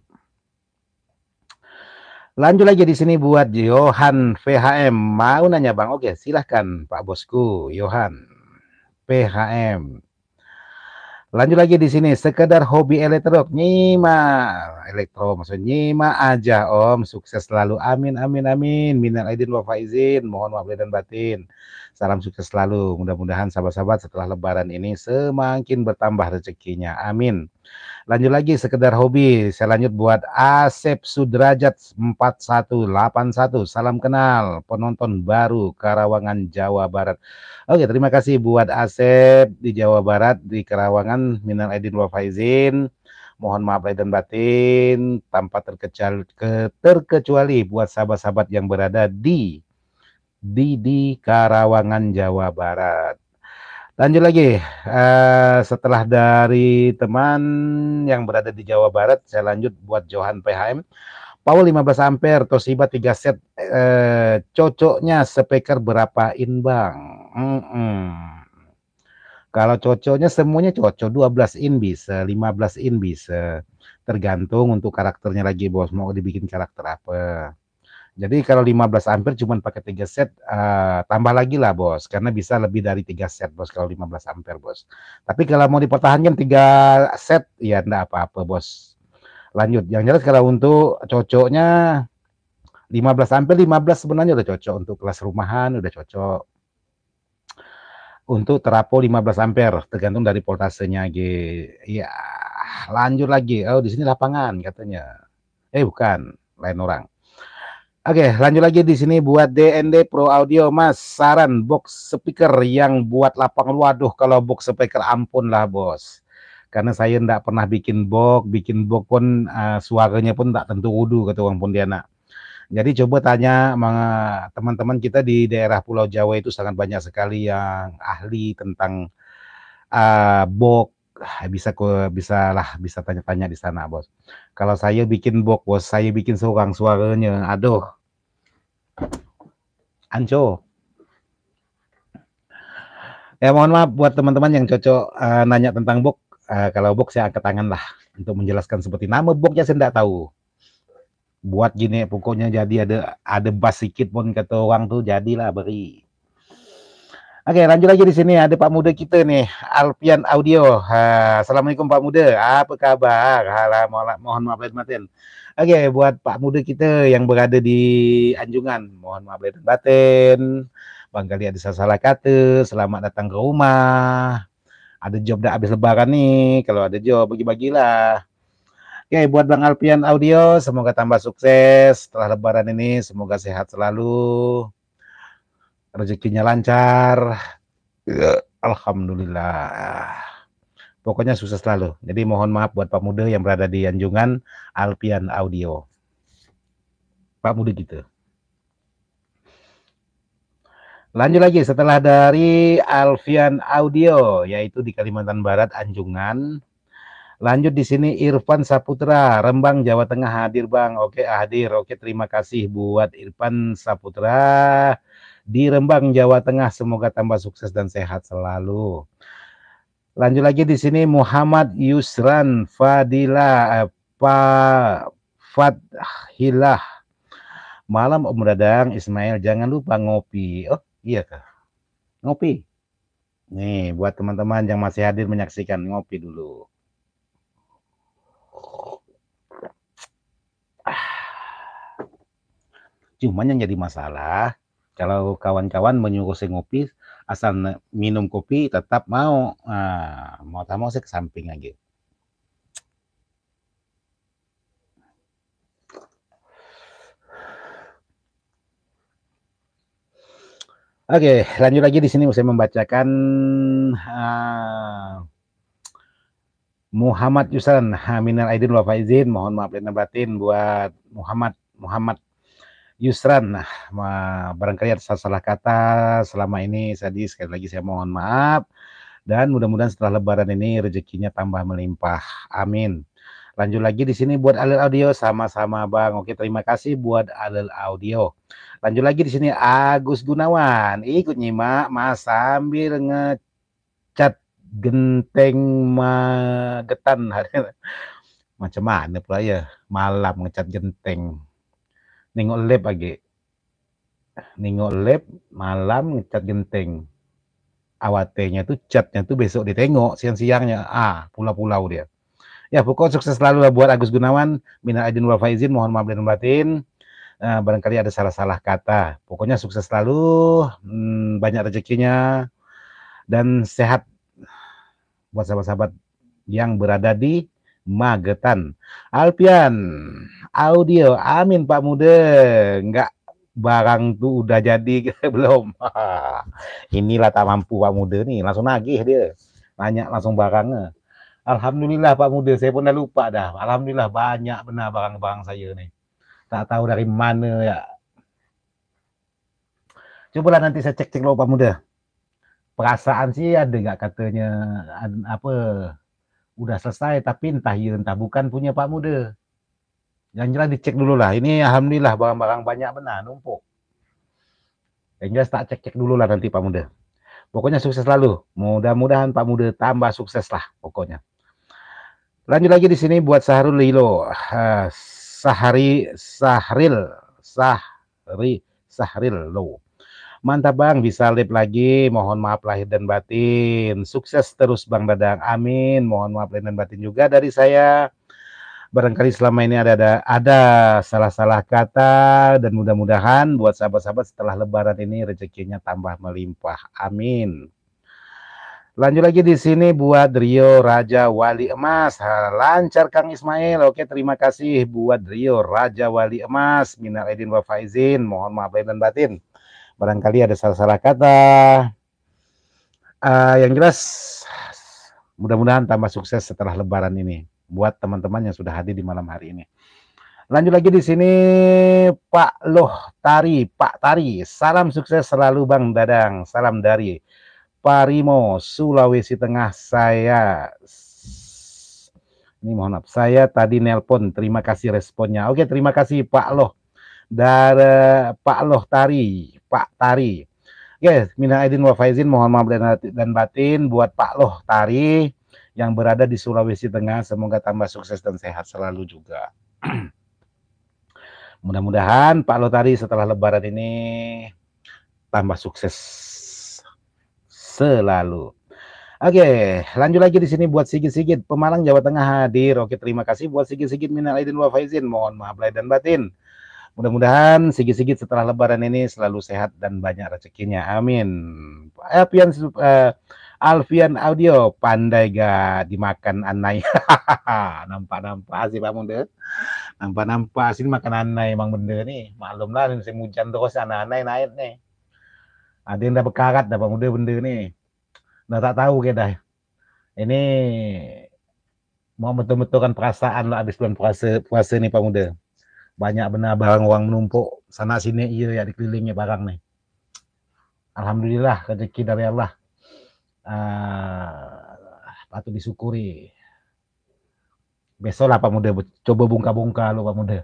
Lanjut lagi di sini buat Johan PHM. Mau nanya Bang? Oke, silahkan Pak Bosku, Johan PHM. Lanjut lagi di sini sekedar hobi elektro, nyima elektro maksudnya nyima aja Om, sukses selalu. Amin amin amin. Minal aidin wa mohon maaf dan batin. Salam sukses selalu. Mudah-mudahan sahabat-sahabat setelah lebaran ini semakin bertambah rezekinya. Amin. Lanjut lagi sekedar hobi. Saya lanjut buat Asep Sudrajat 4181. Salam kenal penonton baru Karawangan Jawa Barat. Oke, terima kasih buat Asep di Jawa Barat di Karawangan. Minal aidin wa Mohon maaf lahir dan batin tanpa terkecuali buat sahabat-sahabat yang berada di Didi Karawangan Jawa Barat. Lanjut lagi, uh, setelah dari teman yang berada di Jawa Barat, saya lanjut buat Johan PHM. Power 15 ampere, Toshiba 3 set, eh, cocoknya speaker berapa in bang? Mm -mm. Kalau cocoknya semuanya cocok, 12 in bisa, 15 in bisa. Tergantung untuk karakternya lagi bos, mau dibikin karakter apa. Jadi kalau 15 ampere cuma pakai 3 set uh, tambah lagi lah bos karena bisa lebih dari 3 set bos kalau 15 ampere bos. Tapi kalau mau dipertahankan 3 set ya enggak apa-apa bos. Lanjut. Yang jelas kalau untuk cocoknya 15 ampere 15 sebenarnya udah cocok untuk kelas rumahan udah cocok. Untuk terapo 15 ampere tergantung dari voltasenya G. Ya, lanjut lagi. Oh, di sini lapangan katanya. Eh bukan, lain orang Oke, lanjut lagi di sini buat DND Pro Audio Mas, saran box speaker yang buat lapang Waduh, kalau box speaker ampun lah bos. Karena saya ndak pernah bikin box, bikin box pun uh, suaranya pun tak tentu udu kata Wang Pontianak. Jadi coba tanya teman-teman kita di daerah Pulau Jawa itu sangat banyak sekali yang ahli tentang uh, box bisa bisa lah bisa tanya-tanya di sana bos. Kalau saya bikin box bos, saya bikin seorang suaranya, aduh, anco. Ya mohon maaf buat teman-teman yang cocok uh, nanya tentang box, uh, eh, kalau box saya angkat tangan lah untuk menjelaskan seperti nama boxnya saya tidak tahu. Buat gini pokoknya jadi ada ada bas sedikit pun kata orang tuh jadilah beri. Oke, lanjut lagi di sini ada Pak Muda kita nih, Alpian Audio. Ha, Assalamualaikum Pak Muda, apa kabar? Hala, mohon maaf lahir batin. Oke, buat Pak Muda kita yang berada di Anjungan, mohon maaf lahir batin. Barangkali ada salah kata, selamat datang ke rumah. Ada job dah habis lebaran nih, kalau ada job bagi-bagilah. Oke, buat Bang Alpian Audio, semoga tambah sukses setelah lebaran ini, semoga sehat selalu rezekinya lancar. Iya. Alhamdulillah. Pokoknya susah selalu. Jadi mohon maaf buat Pak Muda yang berada di Anjungan Alpian Audio. Pak Muda gitu. Lanjut lagi setelah dari Alfian Audio yaitu di Kalimantan Barat Anjungan. Lanjut di sini Irfan Saputra, Rembang Jawa Tengah hadir Bang. Oke, hadir. Oke, terima kasih buat Irfan Saputra di Rembang, Jawa Tengah. Semoga tambah sukses dan sehat selalu. Lanjut lagi di sini Muhammad Yusran Fadila eh, Pak Fadhilah. Malam Om Dadang, Ismail, jangan lupa ngopi. Oh, iya kah? Ngopi. Nih, buat teman-teman yang masih hadir menyaksikan, ngopi dulu. Ah. Cuman yang jadi masalah, kalau kawan-kawan menyuruh saya ngopi, asal minum kopi tetap mau. Nah, mau tak mau saya ke samping lagi. Oke, lanjut lagi di sini saya membacakan uh, Muhammad Yusran Haminal Aidin wa Faizin. Mohon maaf dan batin buat Muhammad Muhammad Yusran. Nah, barangkali ada salah kata selama ini tadi sekali lagi saya mohon maaf dan mudah-mudahan setelah lebaran ini rezekinya tambah melimpah. Amin. Lanjut lagi di sini buat Alil Audio sama-sama Bang. Oke, terima kasih buat Alil Audio. Lanjut lagi di sini Agus Gunawan. Ikut nyimak Mas sambil ngecat genteng magetan macam mana pula ya malam ngecat genteng nengok lab lagi nengok lab malam ngecat genteng awatnya tuh catnya tuh besok ditengok siang-siangnya ah pulau-pulau dia ya pokok sukses selalu lah buat Agus Gunawan minal aidin wal faizin mohon maaf dan batin uh, barangkali ada salah-salah kata pokoknya sukses selalu hmm, banyak rezekinya dan sehat buat sahabat-sahabat yang berada di Magetan. Alpian audio amin Pak Muda. Enggak barang tuh udah jadi belum. Inilah tak mampu Pak Muda nih, langsung nagih dia. Nanya langsung barangnya. Alhamdulillah Pak Muda, saya pun dah lupa dah. Alhamdulillah banyak benar barang-barang saya nih. Tak tahu dari mana ya. Cobalah nanti saya cek-cek lo Pak Muda. Perasaan sih ada enggak katanya apa? udah selesai tapi entah iya entah bukan punya Pak Muda. Yang jelas dicek dulu lah. Ini alhamdulillah barang-barang banyak benar numpuk. Yang jelas tak cek-cek dulu lah nanti Pak Muda. Pokoknya sukses selalu. Mudah-mudahan Pak Muda tambah sukses lah pokoknya. Lanjut lagi di sini buat Saharul Lilo. Eh, Sahari Sahril Sahri Sahril Lo. Mantap Bang, bisa live lagi. Mohon maaf lahir dan batin. Sukses terus Bang Dadang. Amin. Mohon maaf lahir dan batin juga dari saya. Barangkali selama ini ada ada, ada salah-salah kata dan mudah-mudahan buat sahabat-sahabat setelah lebaran ini rezekinya tambah melimpah. Amin. Lanjut lagi di sini buat Rio Raja Wali Emas. Lancar Kang Ismail. Oke, terima kasih buat Rio Raja Wali Emas. Minal Aidin wa Mohon maaf lahir dan batin barangkali ada salah-salah kata. Uh, yang jelas, mudah-mudahan tambah sukses setelah Lebaran ini buat teman-teman yang sudah hadir di malam hari ini. Lanjut lagi di sini Pak Loh Tari, Pak Tari. Salam sukses selalu Bang Dadang. Salam dari Parimo, Sulawesi Tengah. Saya ini mohon maaf, saya tadi nelpon. Terima kasih responnya. Oke, terima kasih Pak Loh. Dari Pak Loh Tari, Pak Tari. oke minal aidin wa faizin mohon maaf dan, dan batin buat Pak Loh Tari yang berada di Sulawesi Tengah semoga tambah sukses dan sehat selalu juga. Mudah-mudahan Pak loh tari setelah lebaran ini tambah sukses selalu. Oke, lanjut lagi di sini buat Sigit-Sigit Pemalang Jawa Tengah hadir. Oke, terima kasih buat Sigit-Sigit minal aidin wa Mohon maaf lahir dan batin. Mudah-mudahan Sigit-Sigit setelah lebaran ini selalu sehat dan banyak rezekinya. Amin. Alfian uh, Alfian Audio pandai ga dimakan anai. Nampak-nampak sih Pak Munde. Nampak-nampak sih makan anai Bang Munde nih. Maklumlah musim hujan terus anai naik nih. Ada yang dah berkarat dah Pak Munde benda nih. Dah tak tahu ke dah. Ini mau betul-betulkan perasaan lo habis bulan puasa puasa nih Pak Munde banyak benar barang uang menumpuk sana sini iya ya dikelilingnya barang nih alhamdulillah rezeki dari Allah uh, patut disyukuri lah Pak Muda coba bungka-bungka lo Pak Muda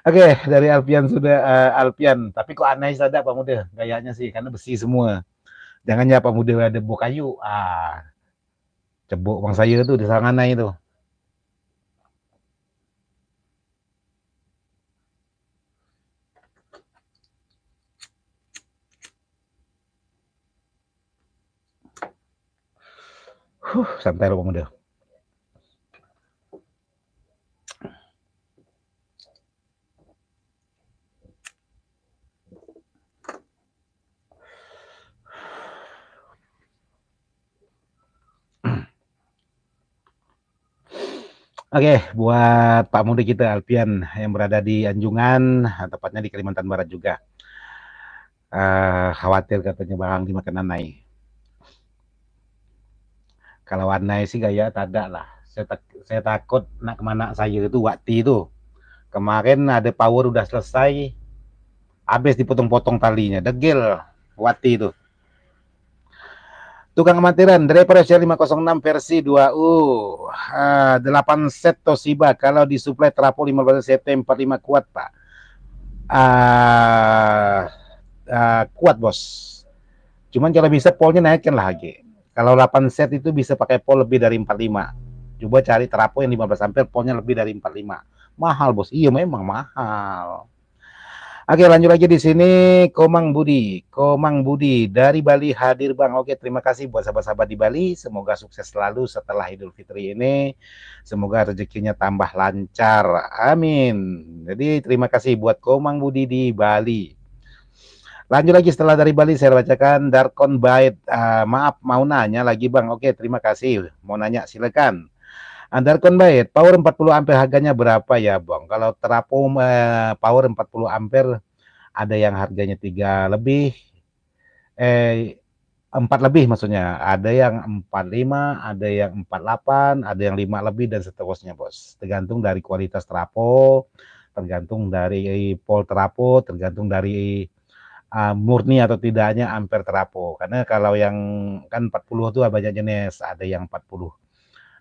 Oke, okay, dari Alpian sudah uh, eh, Alpian, tapi kok aneh ada Pak Muda gayanya sih karena besi semua. Jangan ya Pak Muda ada bukayu kayu. Ah. Cebok bang saya tuh di sana itu. Huh, santai lo Bang Model. Oke, buat Pak Mudi kita Alpian yang berada di Anjungan, tepatnya di Kalimantan Barat juga. Uh, khawatir katanya barang dimakan naik kalau warnanya sih gaya ada lah saya, tak, saya takut nak kemana saya itu waktu itu kemarin ada power udah selesai habis dipotong-potong talinya degil waktu itu tukang kematiran driver SL 506 versi 2U uh, 8 set Toshiba kalau disuplai trapo 15 CT 45 kuat pak uh, uh, kuat bos cuman kalau bisa polnya naikin lagi kalau 8 set itu bisa pakai pol lebih dari 45. Coba cari terapo yang 15 ampere polnya lebih dari 45. Mahal bos. Iya memang mahal. Oke lanjut lagi di sini Komang Budi. Komang Budi dari Bali hadir Bang. Oke terima kasih buat sahabat-sahabat di Bali. Semoga sukses selalu setelah Idul Fitri ini. Semoga rezekinya tambah lancar. Amin. Jadi terima kasih buat Komang Budi di Bali. Lanjut lagi setelah dari Bali saya bacakan Darkon Bait. Uh, maaf mau nanya lagi Bang. Oke, terima kasih. Mau nanya silakan. Ah, Darkon Bait, power 40 ampere harganya berapa ya, Bang? Kalau terapung uh, eh, power 40 ampere ada yang harganya 3 lebih eh 4 lebih maksudnya. Ada yang 45, ada yang 48, ada yang 5 lebih dan seterusnya, Bos. Tergantung dari kualitas trapo, tergantung dari pol trapo, tergantung dari uh, murni atau tidaknya ampere terapo. Karena kalau yang kan 40 itu banyak jenis, ada yang 40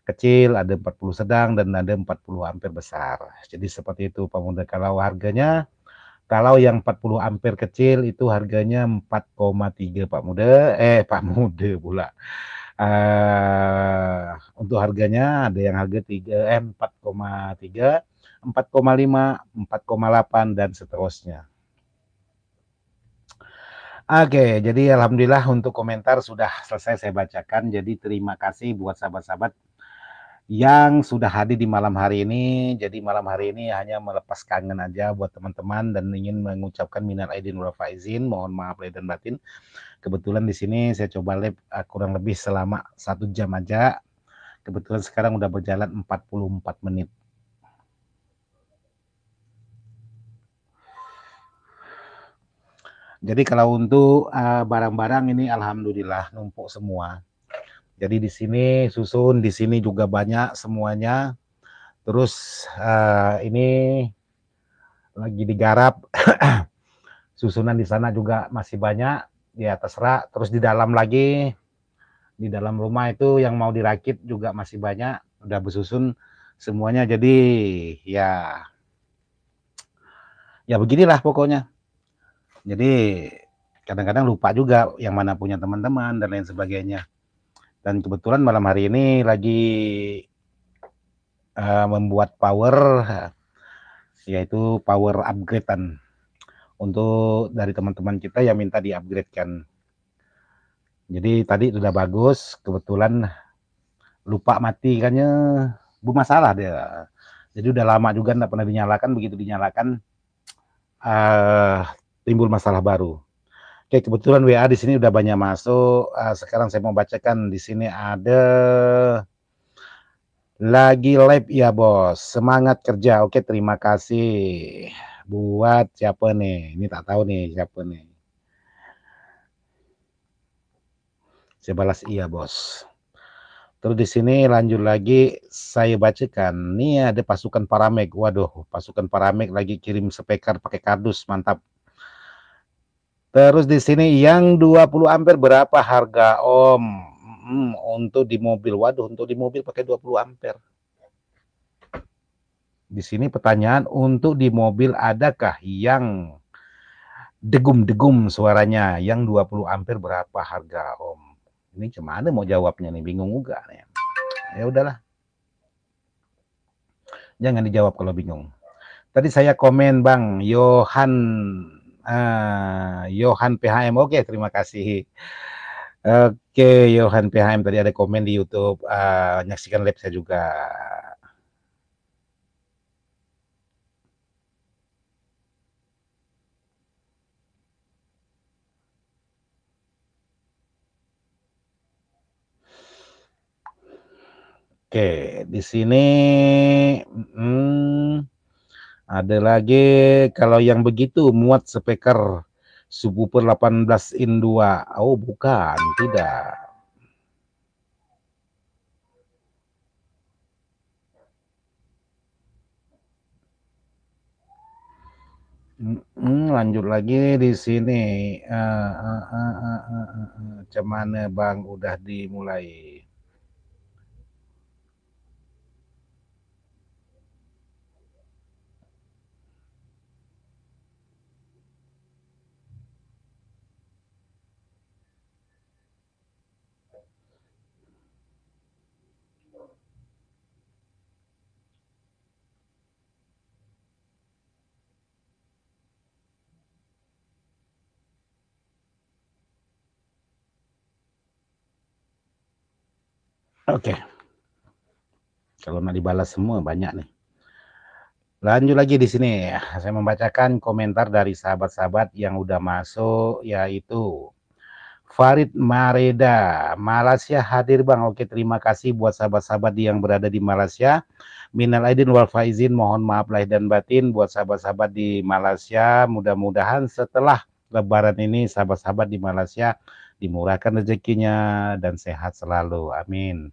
kecil, ada 40 sedang dan ada 40 ampere besar. Jadi seperti itu Pak Muda. Kalau harganya kalau yang 40 ampere kecil itu harganya 4,3 Pak Muda, eh Pak Muda pula. Uh, untuk harganya ada yang harga 3 eh, 4,3, 4,5, 4,8 dan seterusnya. Oke, jadi alhamdulillah untuk komentar sudah selesai saya bacakan. Jadi terima kasih buat sahabat-sahabat yang sudah hadir di malam hari ini. Jadi malam hari ini hanya melepas kangen aja buat teman-teman dan ingin mengucapkan minal aidin wal faizin, mohon maaf lahir dan batin. Kebetulan di sini saya coba live eh, kurang lebih selama satu jam aja. Kebetulan sekarang udah berjalan 44 menit. Jadi kalau untuk eh, barang-barang uh, ini alhamdulillah numpuk semua. Jadi di sini susun, di sini juga banyak semuanya. Terus uh, ini lagi digarap. Susunan di sana juga masih banyak di atas rak. Terus di dalam lagi di dalam rumah itu yang mau dirakit juga masih banyak udah bersusun semuanya jadi ya ya beginilah pokoknya jadi kadang-kadang lupa juga yang mana punya teman-teman dan lain sebagainya. Dan kebetulan malam hari ini lagi uh, membuat power yaitu power upgradean untuk dari teman-teman kita yang minta di upgrade kan Jadi tadi sudah bagus, kebetulan lupa mati kayaknya masalah dia. Jadi udah lama juga tidak pernah dinyalakan, begitu dinyalakan uh, timbul masalah baru. Oke, kebetulan WA di sini udah banyak masuk. Uh, sekarang saya mau bacakan di sini ada lagi live ya bos semangat kerja oke terima kasih buat siapa nih ini tak tahu nih siapa nih saya balas iya bos terus di sini lanjut lagi saya bacakan nih ada pasukan paramek waduh pasukan paramek lagi kirim speaker pakai kardus mantap Terus di sini yang 20 ampere berapa harga Om? Hmm, untuk di mobil. Waduh, untuk di mobil pakai 20 ampere. Di sini pertanyaan untuk di mobil adakah yang degum-degum suaranya yang 20 ampere berapa harga Om? Ini gimana mau jawabnya nih bingung juga nih. Ya udahlah. Jangan dijawab kalau bingung. Tadi saya komen Bang Yohan Ah, Johan PHM. Oke, terima kasih. Oke, Johan PHM tadi ada komen di YouTube. Ah, nyaksikan live saya juga. Oke, di sini hmm, ada lagi kalau yang begitu muat speaker subwoofer 18 in 2. Oh, bukan, tidak. Hmm, lanjut lagi di sini. Uh, eh, uh, eh, uh, eh, uh, uh, uh. Cemana bang udah dimulai? Oke. Kalau nak dibalas semua banyak nih. Lanjut lagi di sini, saya membacakan komentar dari sahabat-sahabat yang udah masuk, yaitu Farid Mareda, Malaysia hadir Bang. Oke, terima kasih buat sahabat-sahabat yang berada di Malaysia. Minal aidin wal faizin, mohon maaf lahir dan batin buat sahabat-sahabat di Malaysia. Mudah-mudahan setelah lebaran ini sahabat-sahabat di Malaysia dimurahkan rezekinya dan sehat selalu. Amin.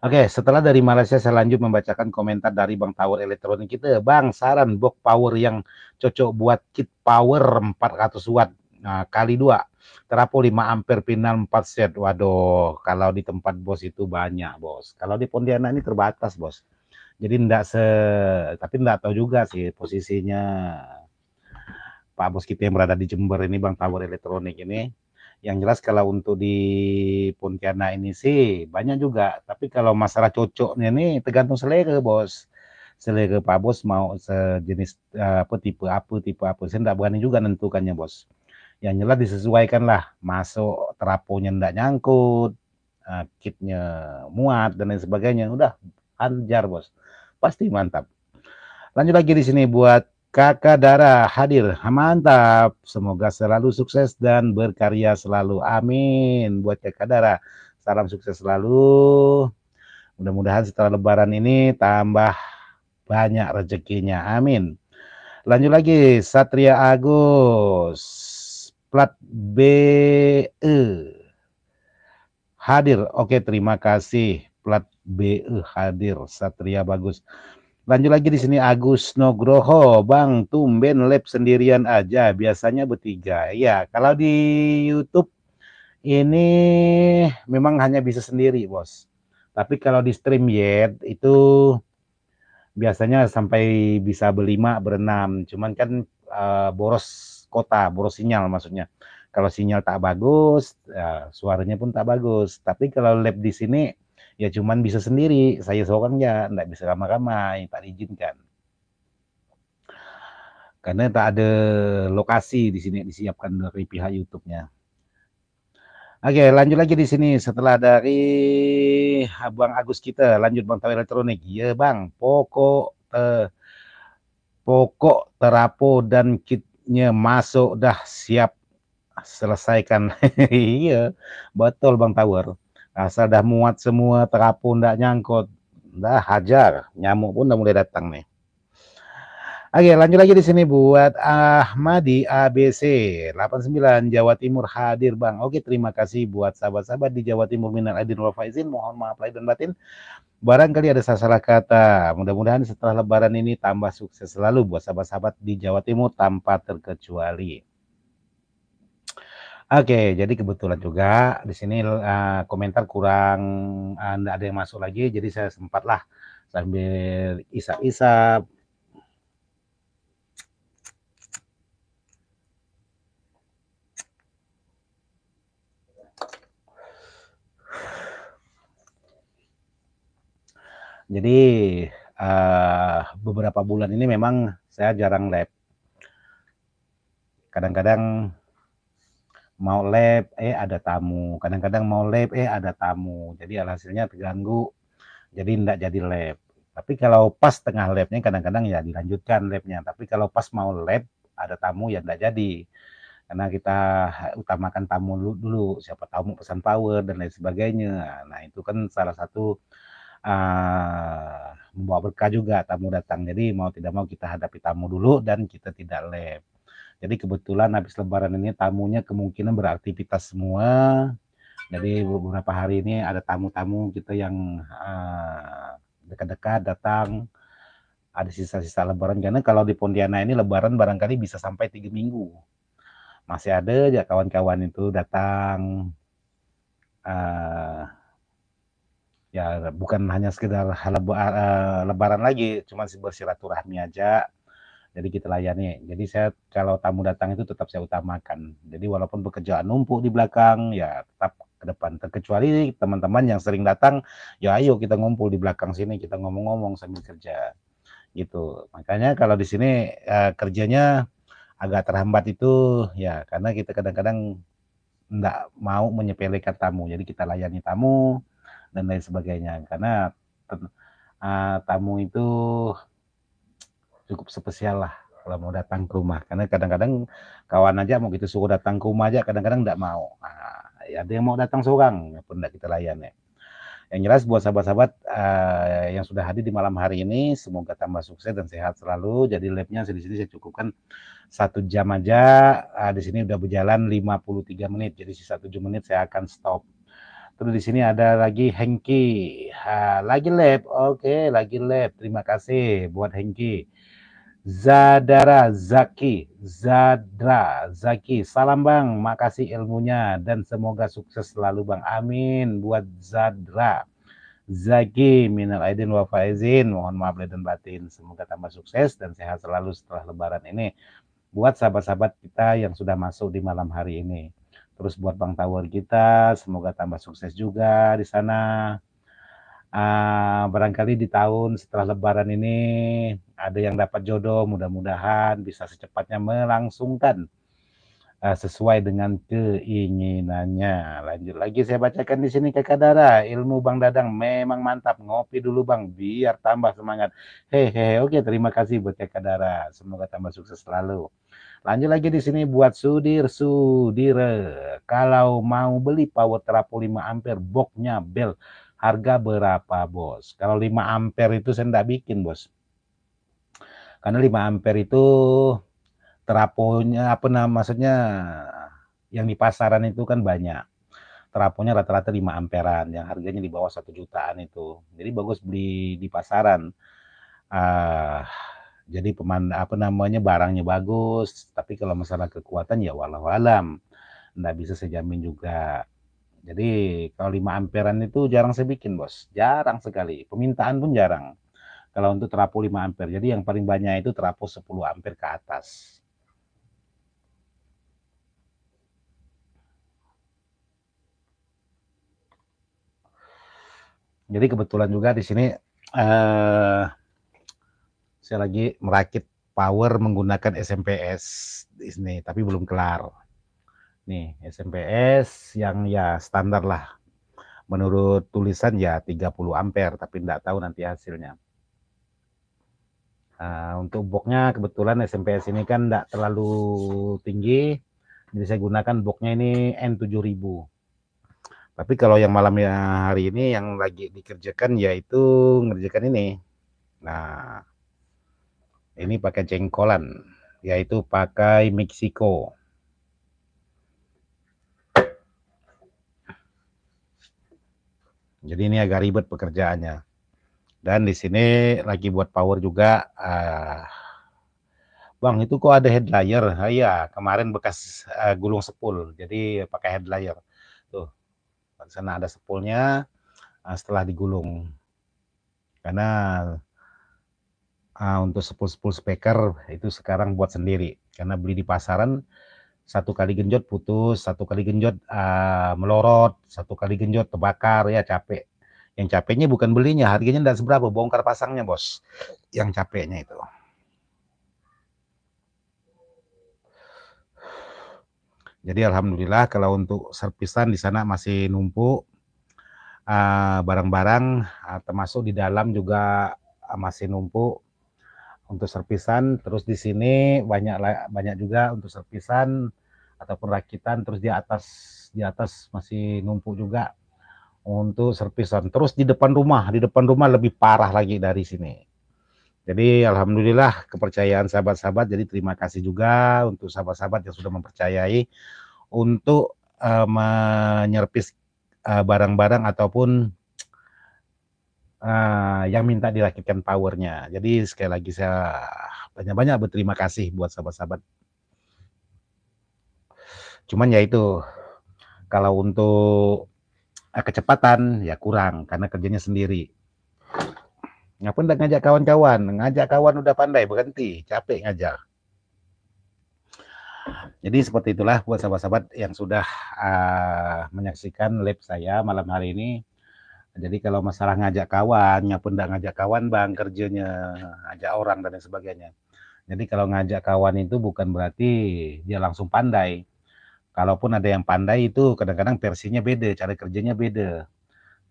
Oke, setelah dari Malaysia saya lanjut membacakan komentar dari Bang Tower Elektronik kita. Bang, saran box power yang cocok buat kit power 400 watt nah, kali dua terapu 5 ampere final 4 set. Waduh, kalau di tempat bos itu banyak, Bos. Kalau di Pontianak ini terbatas, Bos. Jadi enggak se tapi enggak tahu juga sih posisinya Pak Bos kita yang berada di Jember ini Bang Tower Elektronik ini yang jelas kalau untuk di Pontianak ini sih banyak juga, tapi kalau masalah cocoknya nih tergantung selera bos. Selera Pak Bos mau sejenis apa tipe apa tipe apa, saya tidak berani juga nentukannya bos. Yang jelas disesuaikan lah, masuk teraponya tidak nyangkut, eh, kitnya muat dan lain sebagainya, udah anjar bos, pasti mantap. Lanjut lagi di sini buat Kakak Dara hadir. Mantap. Semoga selalu sukses dan berkarya selalu. Amin. Buat Kakak Dara. Salam sukses selalu. Mudah-mudahan setelah lebaran ini tambah banyak rezekinya. Amin. Lanjut lagi Satria Agus. Plat BE. Hadir. Oke, terima kasih. Plat BE hadir. Satria bagus. Lanjut lagi di sini Agus Nogroho, Bang Tumben lab sendirian aja, biasanya bertiga. Ya, kalau di YouTube ini memang hanya bisa sendiri, Bos. Tapi kalau di stream yet itu biasanya sampai bisa berlima, berenam. Cuman kan uh, boros kota, boros sinyal maksudnya. Kalau sinyal tak bagus, ya, suaranya pun tak bagus. Tapi kalau lab di sini ya cuman bisa sendiri saya seorang ya tidak bisa ramai-ramai tak diizinkan karena tak ada lokasi di sini disiapkan dari pihak YouTube-nya. Oke, lanjut lagi di sini setelah dari Abang Agus kita lanjut Bang Tawir Elektronik. Ya Bang, pokok eh, pokok terapo dan kitnya masuk dah siap selesaikan. iya, betul Bang Tawir asal dah muat semua terapun tidak nyangkut dah hajar nyamuk pun dah mulai datang nih Oke lanjut lagi di sini buat Ahmadi ABC 89 Jawa Timur hadir Bang. Oke terima kasih buat sahabat-sahabat di Jawa Timur minal Adin, wal faizin. Mohon maaf lahir dan batin. Barangkali ada salah kata. Mudah-mudahan setelah lebaran ini tambah sukses selalu buat sahabat-sahabat di Jawa Timur tanpa terkecuali. Oke, jadi kebetulan juga di sini uh, komentar kurang uh, ada yang masuk lagi, jadi saya sempatlah sambil isap-isap. Jadi uh, beberapa bulan ini memang saya jarang lab. Kadang-kadang mau lab eh ada tamu kadang-kadang mau lab eh ada tamu jadi alhasilnya terganggu jadi tidak jadi lab tapi kalau pas tengah labnya kadang-kadang ya dilanjutkan labnya tapi kalau pas mau lab ada tamu ya tidak jadi karena kita utamakan tamu dulu, dulu siapa tamu pesan power dan lain sebagainya nah itu kan salah satu uh, membawa berkah juga tamu datang jadi mau tidak mau kita hadapi tamu dulu dan kita tidak lab jadi kebetulan habis lebaran ini tamunya kemungkinan beraktivitas semua. Jadi beberapa hari ini ada tamu-tamu kita gitu yang ah, dekat-dekat datang. Ada sisa-sisa lebaran karena kalau di Pontianak ini lebaran barangkali bisa sampai tiga minggu. Masih ada ya kawan-kawan itu datang. Uh, ya bukan hanya sekedar ah, lebaran lagi, cuma bersilaturahmi aja jadi kita layani. Jadi saya kalau tamu datang itu tetap saya utamakan. Jadi walaupun pekerjaan numpuk di belakang, ya tetap ke depan. Terkecuali teman-teman yang sering datang, ya ayo kita ngumpul di belakang sini, kita ngomong-ngomong sambil kerja, gitu. Makanya kalau di sini ya, kerjanya agak terhambat itu, ya karena kita kadang-kadang enggak mau menyepelekan tamu. Jadi kita layani tamu dan lain sebagainya. Karena uh, tamu itu cukup spesial lah kalau mau datang ke rumah karena kadang-kadang kawan aja mau gitu suruh datang ke rumah aja kadang-kadang tidak mau nah, ya ada yang mau datang seorang ya pun tidak kita layani. yang jelas buat sahabat-sahabat uh, yang sudah hadir di malam hari ini semoga tambah sukses dan sehat selalu jadi labnya di sini saya cukupkan satu jam aja uh, di sini udah berjalan 53 menit jadi sisa 7 menit saya akan stop terus di sini ada lagi Hengki uh, lagi lab oke okay, lagi lab terima kasih buat Hengki Zadara Zaki, Zadra Zaki. Salam Bang, makasih ilmunya dan semoga sukses selalu Bang. Amin buat Zadra. Zaki minal aidin wa faizin. Mohon maaf dan batin. Semoga tambah sukses dan sehat selalu setelah lebaran ini. Buat sahabat-sahabat kita yang sudah masuk di malam hari ini. Terus buat Bang Tawar kita, semoga tambah sukses juga di sana. Uh, barangkali di tahun setelah lebaran ini ada yang dapat jodoh mudah-mudahan bisa secepatnya melangsungkan uh, sesuai dengan keinginannya. Lanjut lagi saya bacakan di sini Kakak Dara, ilmu Bang Dadang memang mantap. Ngopi dulu Bang biar tambah semangat. Hehehe. Oke, terima kasih buat Kakak Dara. Semoga tambah sukses selalu. Lanjut lagi di sini buat Sudir Sudire. Kalau mau beli power trapo 5 ampere boxnya bel harga berapa bos? Kalau 5 ampere itu saya tidak bikin bos karena 5 ampere itu teraponya apa namanya maksudnya yang di pasaran itu kan banyak teraponya rata-rata 5 amperan yang harganya di bawah satu jutaan itu jadi bagus beli di pasaran uh, jadi pemanda apa namanya barangnya bagus tapi kalau masalah kekuatan ya walau alam nggak bisa saya jamin juga jadi kalau 5 amperan itu jarang saya bikin bos jarang sekali permintaan pun jarang kalau untuk terapung 5 ampere. Jadi yang paling banyak itu terapung 10 ampere ke atas. Jadi kebetulan juga di sini eh, saya lagi merakit power menggunakan SMPS di sini, tapi belum kelar. Nih SMPS yang ya standar lah. Menurut tulisan ya 30 ampere, tapi tidak tahu nanti hasilnya. Ah, untuk boxnya kebetulan SMPS ini kan tidak terlalu tinggi, jadi saya gunakan boxnya ini N7000. Tapi kalau yang malam hari ini yang lagi dikerjakan yaitu ngerjakan ini. Nah, ini pakai jengkolan, yaitu pakai Meksiko. Jadi ini agak ribet pekerjaannya. Dan di sini lagi buat power juga. Uh, Bang, itu kok ada headliner? Ah, iya, kemarin bekas uh, gulung sepul, jadi pakai headliner. Tuh, di sana ada sepulnya uh, setelah digulung. Karena uh, untuk sepul-sepul speaker itu sekarang buat sendiri. Karena beli di pasaran, satu kali genjot putus, satu kali genjot uh, melorot, satu kali genjot terbakar, ya capek. Yang capeknya bukan belinya, harganya tidak seberapa, bongkar pasangnya bos. Yang capeknya itu. Jadi alhamdulillah kalau untuk servisan di sana masih numpuk eh, barang-barang uh, uh, termasuk di dalam juga eh, masih numpuk untuk servisan. Terus di sini banyak banyak juga untuk servisan ataupun rakitan. Terus di atas di atas masih numpuk juga untuk servisan. Terus di depan rumah, di depan rumah lebih parah lagi dari sini. Jadi alhamdulillah kepercayaan sahabat-sahabat. Jadi terima kasih juga untuk sahabat-sahabat yang sudah mempercayai untuk uh, menyerpis eh, barang-barang uh, ataupun uh, yang minta dirakitkan powernya. Jadi sekali lagi saya banyak-banyak berterima kasih buat sahabat-sahabat. Cuman ya itu kalau untuk Eh, kecepatan ya kurang karena kerjanya sendiri. Ngapain udah ngajak kawan-kawan, ngajak kawan udah pandai berhenti, capek ngajak Jadi seperti itulah buat sahabat-sahabat yang sudah uh, menyaksikan live saya malam hari ini. Jadi kalau masalah ngajak kawan, ngapun udah ngajak kawan bang kerjanya, ngajak orang dan sebagainya. Jadi kalau ngajak kawan itu bukan berarti dia langsung pandai kalaupun ada yang pandai itu kadang-kadang versinya beda, cara kerjanya beda.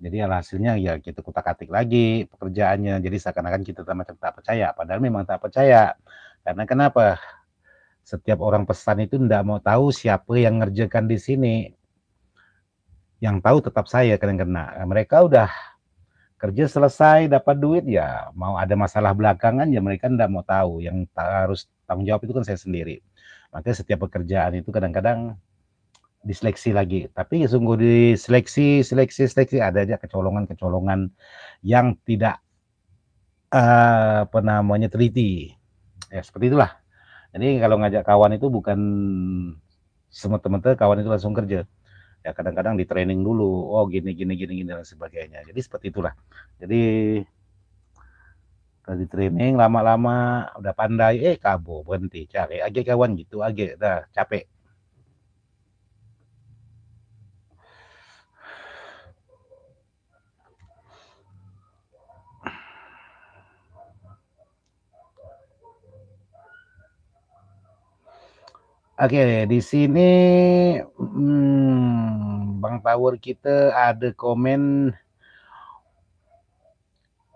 Jadi hasilnya ya kita kutak-atik lagi pekerjaannya. Jadi seakan-akan kita macam tak percaya, padahal memang tak percaya. Karena kenapa? Setiap orang pesan itu tidak mau tahu siapa yang ngerjakan di sini. Yang tahu tetap saya kadang-kadang. Nah, mereka udah kerja selesai dapat duit ya mau ada masalah belakangan ya mereka tidak mau tahu. Yang harus tanggung jawab itu kan saya sendiri. Maka setiap pekerjaan itu kadang-kadang diseleksi lagi. Tapi ya sungguh diseleksi, seleksi, seleksi ada aja kecolongan-kecolongan yang tidak uh, apa namanya teliti. Ya seperti itulah. Jadi kalau ngajak kawan itu bukan semua teman-teman kawan itu langsung kerja. Ya kadang-kadang di training dulu, oh gini gini gini gini dan sebagainya. Jadi seperti itulah. Jadi di training lama-lama udah pandai, eh kabur berhenti cari aja kawan gitu aja, dah capek Oke, di sini hmm, Bang Tower kita ada komen.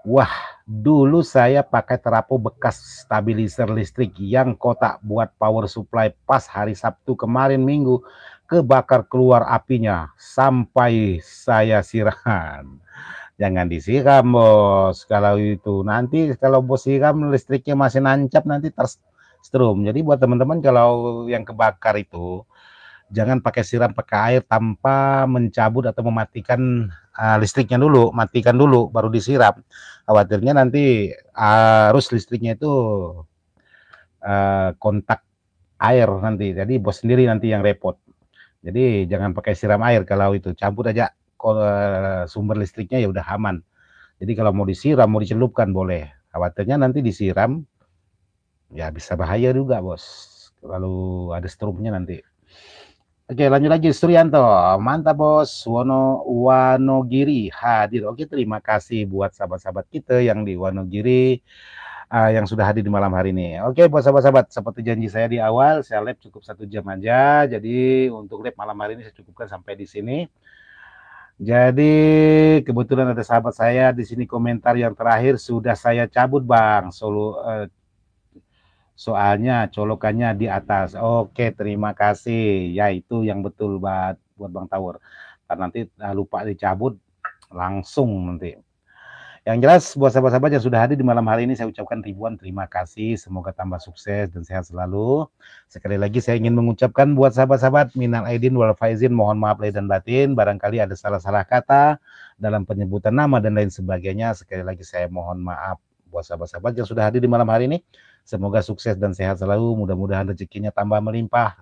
Wah, dulu saya pakai terapu bekas stabilizer listrik yang kotak buat power supply pas hari Sabtu kemarin minggu kebakar keluar apinya sampai saya siram. Jangan disiram bos, kalau itu nanti kalau bos siram listriknya masih nancap nanti ter strum. Jadi buat teman-teman kalau yang kebakar itu jangan pakai siram pakai air tanpa mencabut atau mematikan uh, listriknya dulu, matikan dulu baru disiram. Khawatirnya nanti arus listriknya itu uh, kontak air nanti. Jadi bos sendiri nanti yang repot. Jadi jangan pakai siram air kalau itu cabut aja ah, sumber listriknya ya udah aman. Jadi kalau mau disiram, mau dicelupkan boleh. Khawatirnya nanti disiram ya bisa bahaya juga bos kalau ada strumnya nanti Oke lanjut lagi Suryanto mantap bos Wono Wanogiri hadir Oke terima kasih buat sahabat-sahabat kita yang di Wanogiri uh, yang sudah hadir di malam hari ini Oke buat sahabat-sahabat seperti janji saya di awal saya live cukup satu jam aja jadi untuk live malam hari ini saya cukupkan sampai di sini jadi kebetulan ada sahabat saya di sini komentar yang terakhir sudah saya cabut Bang Solo uh, eh, soalnya colokannya di atas. Oke, terima kasih. Ya itu yang betul buat buat Bang Tawur. Karena nanti ah, lupa dicabut langsung nanti. Yang jelas buat sahabat-sahabat yang sudah hadir di malam hari ini saya ucapkan ribuan terima kasih. Semoga tambah sukses dan sehat selalu. Sekali lagi saya ingin mengucapkan buat sahabat-sahabat minal aidin wal faizin mohon maaf lahir dan batin barangkali ada salah-salah kata dalam penyebutan nama dan lain sebagainya. Sekali lagi saya mohon maaf buat sahabat-sahabat yang sudah hadir di malam hari ini. Semoga sukses dan sehat selalu, mudah-mudahan rezekinya tambah melimpah.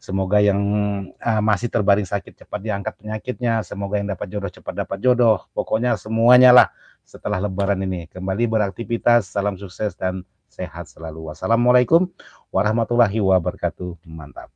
Semoga, yang uh, masih terbaring sakit cepat diangkat penyakitnya, semoga yang dapat jodoh cepat dapat jodoh. Pokoknya semuanya lah setelah lebaran ini. Kembali beraktivitas, salam sukses dan sehat selalu. Wassalamualaikum warahmatullahi wabarakatuh. Mantap.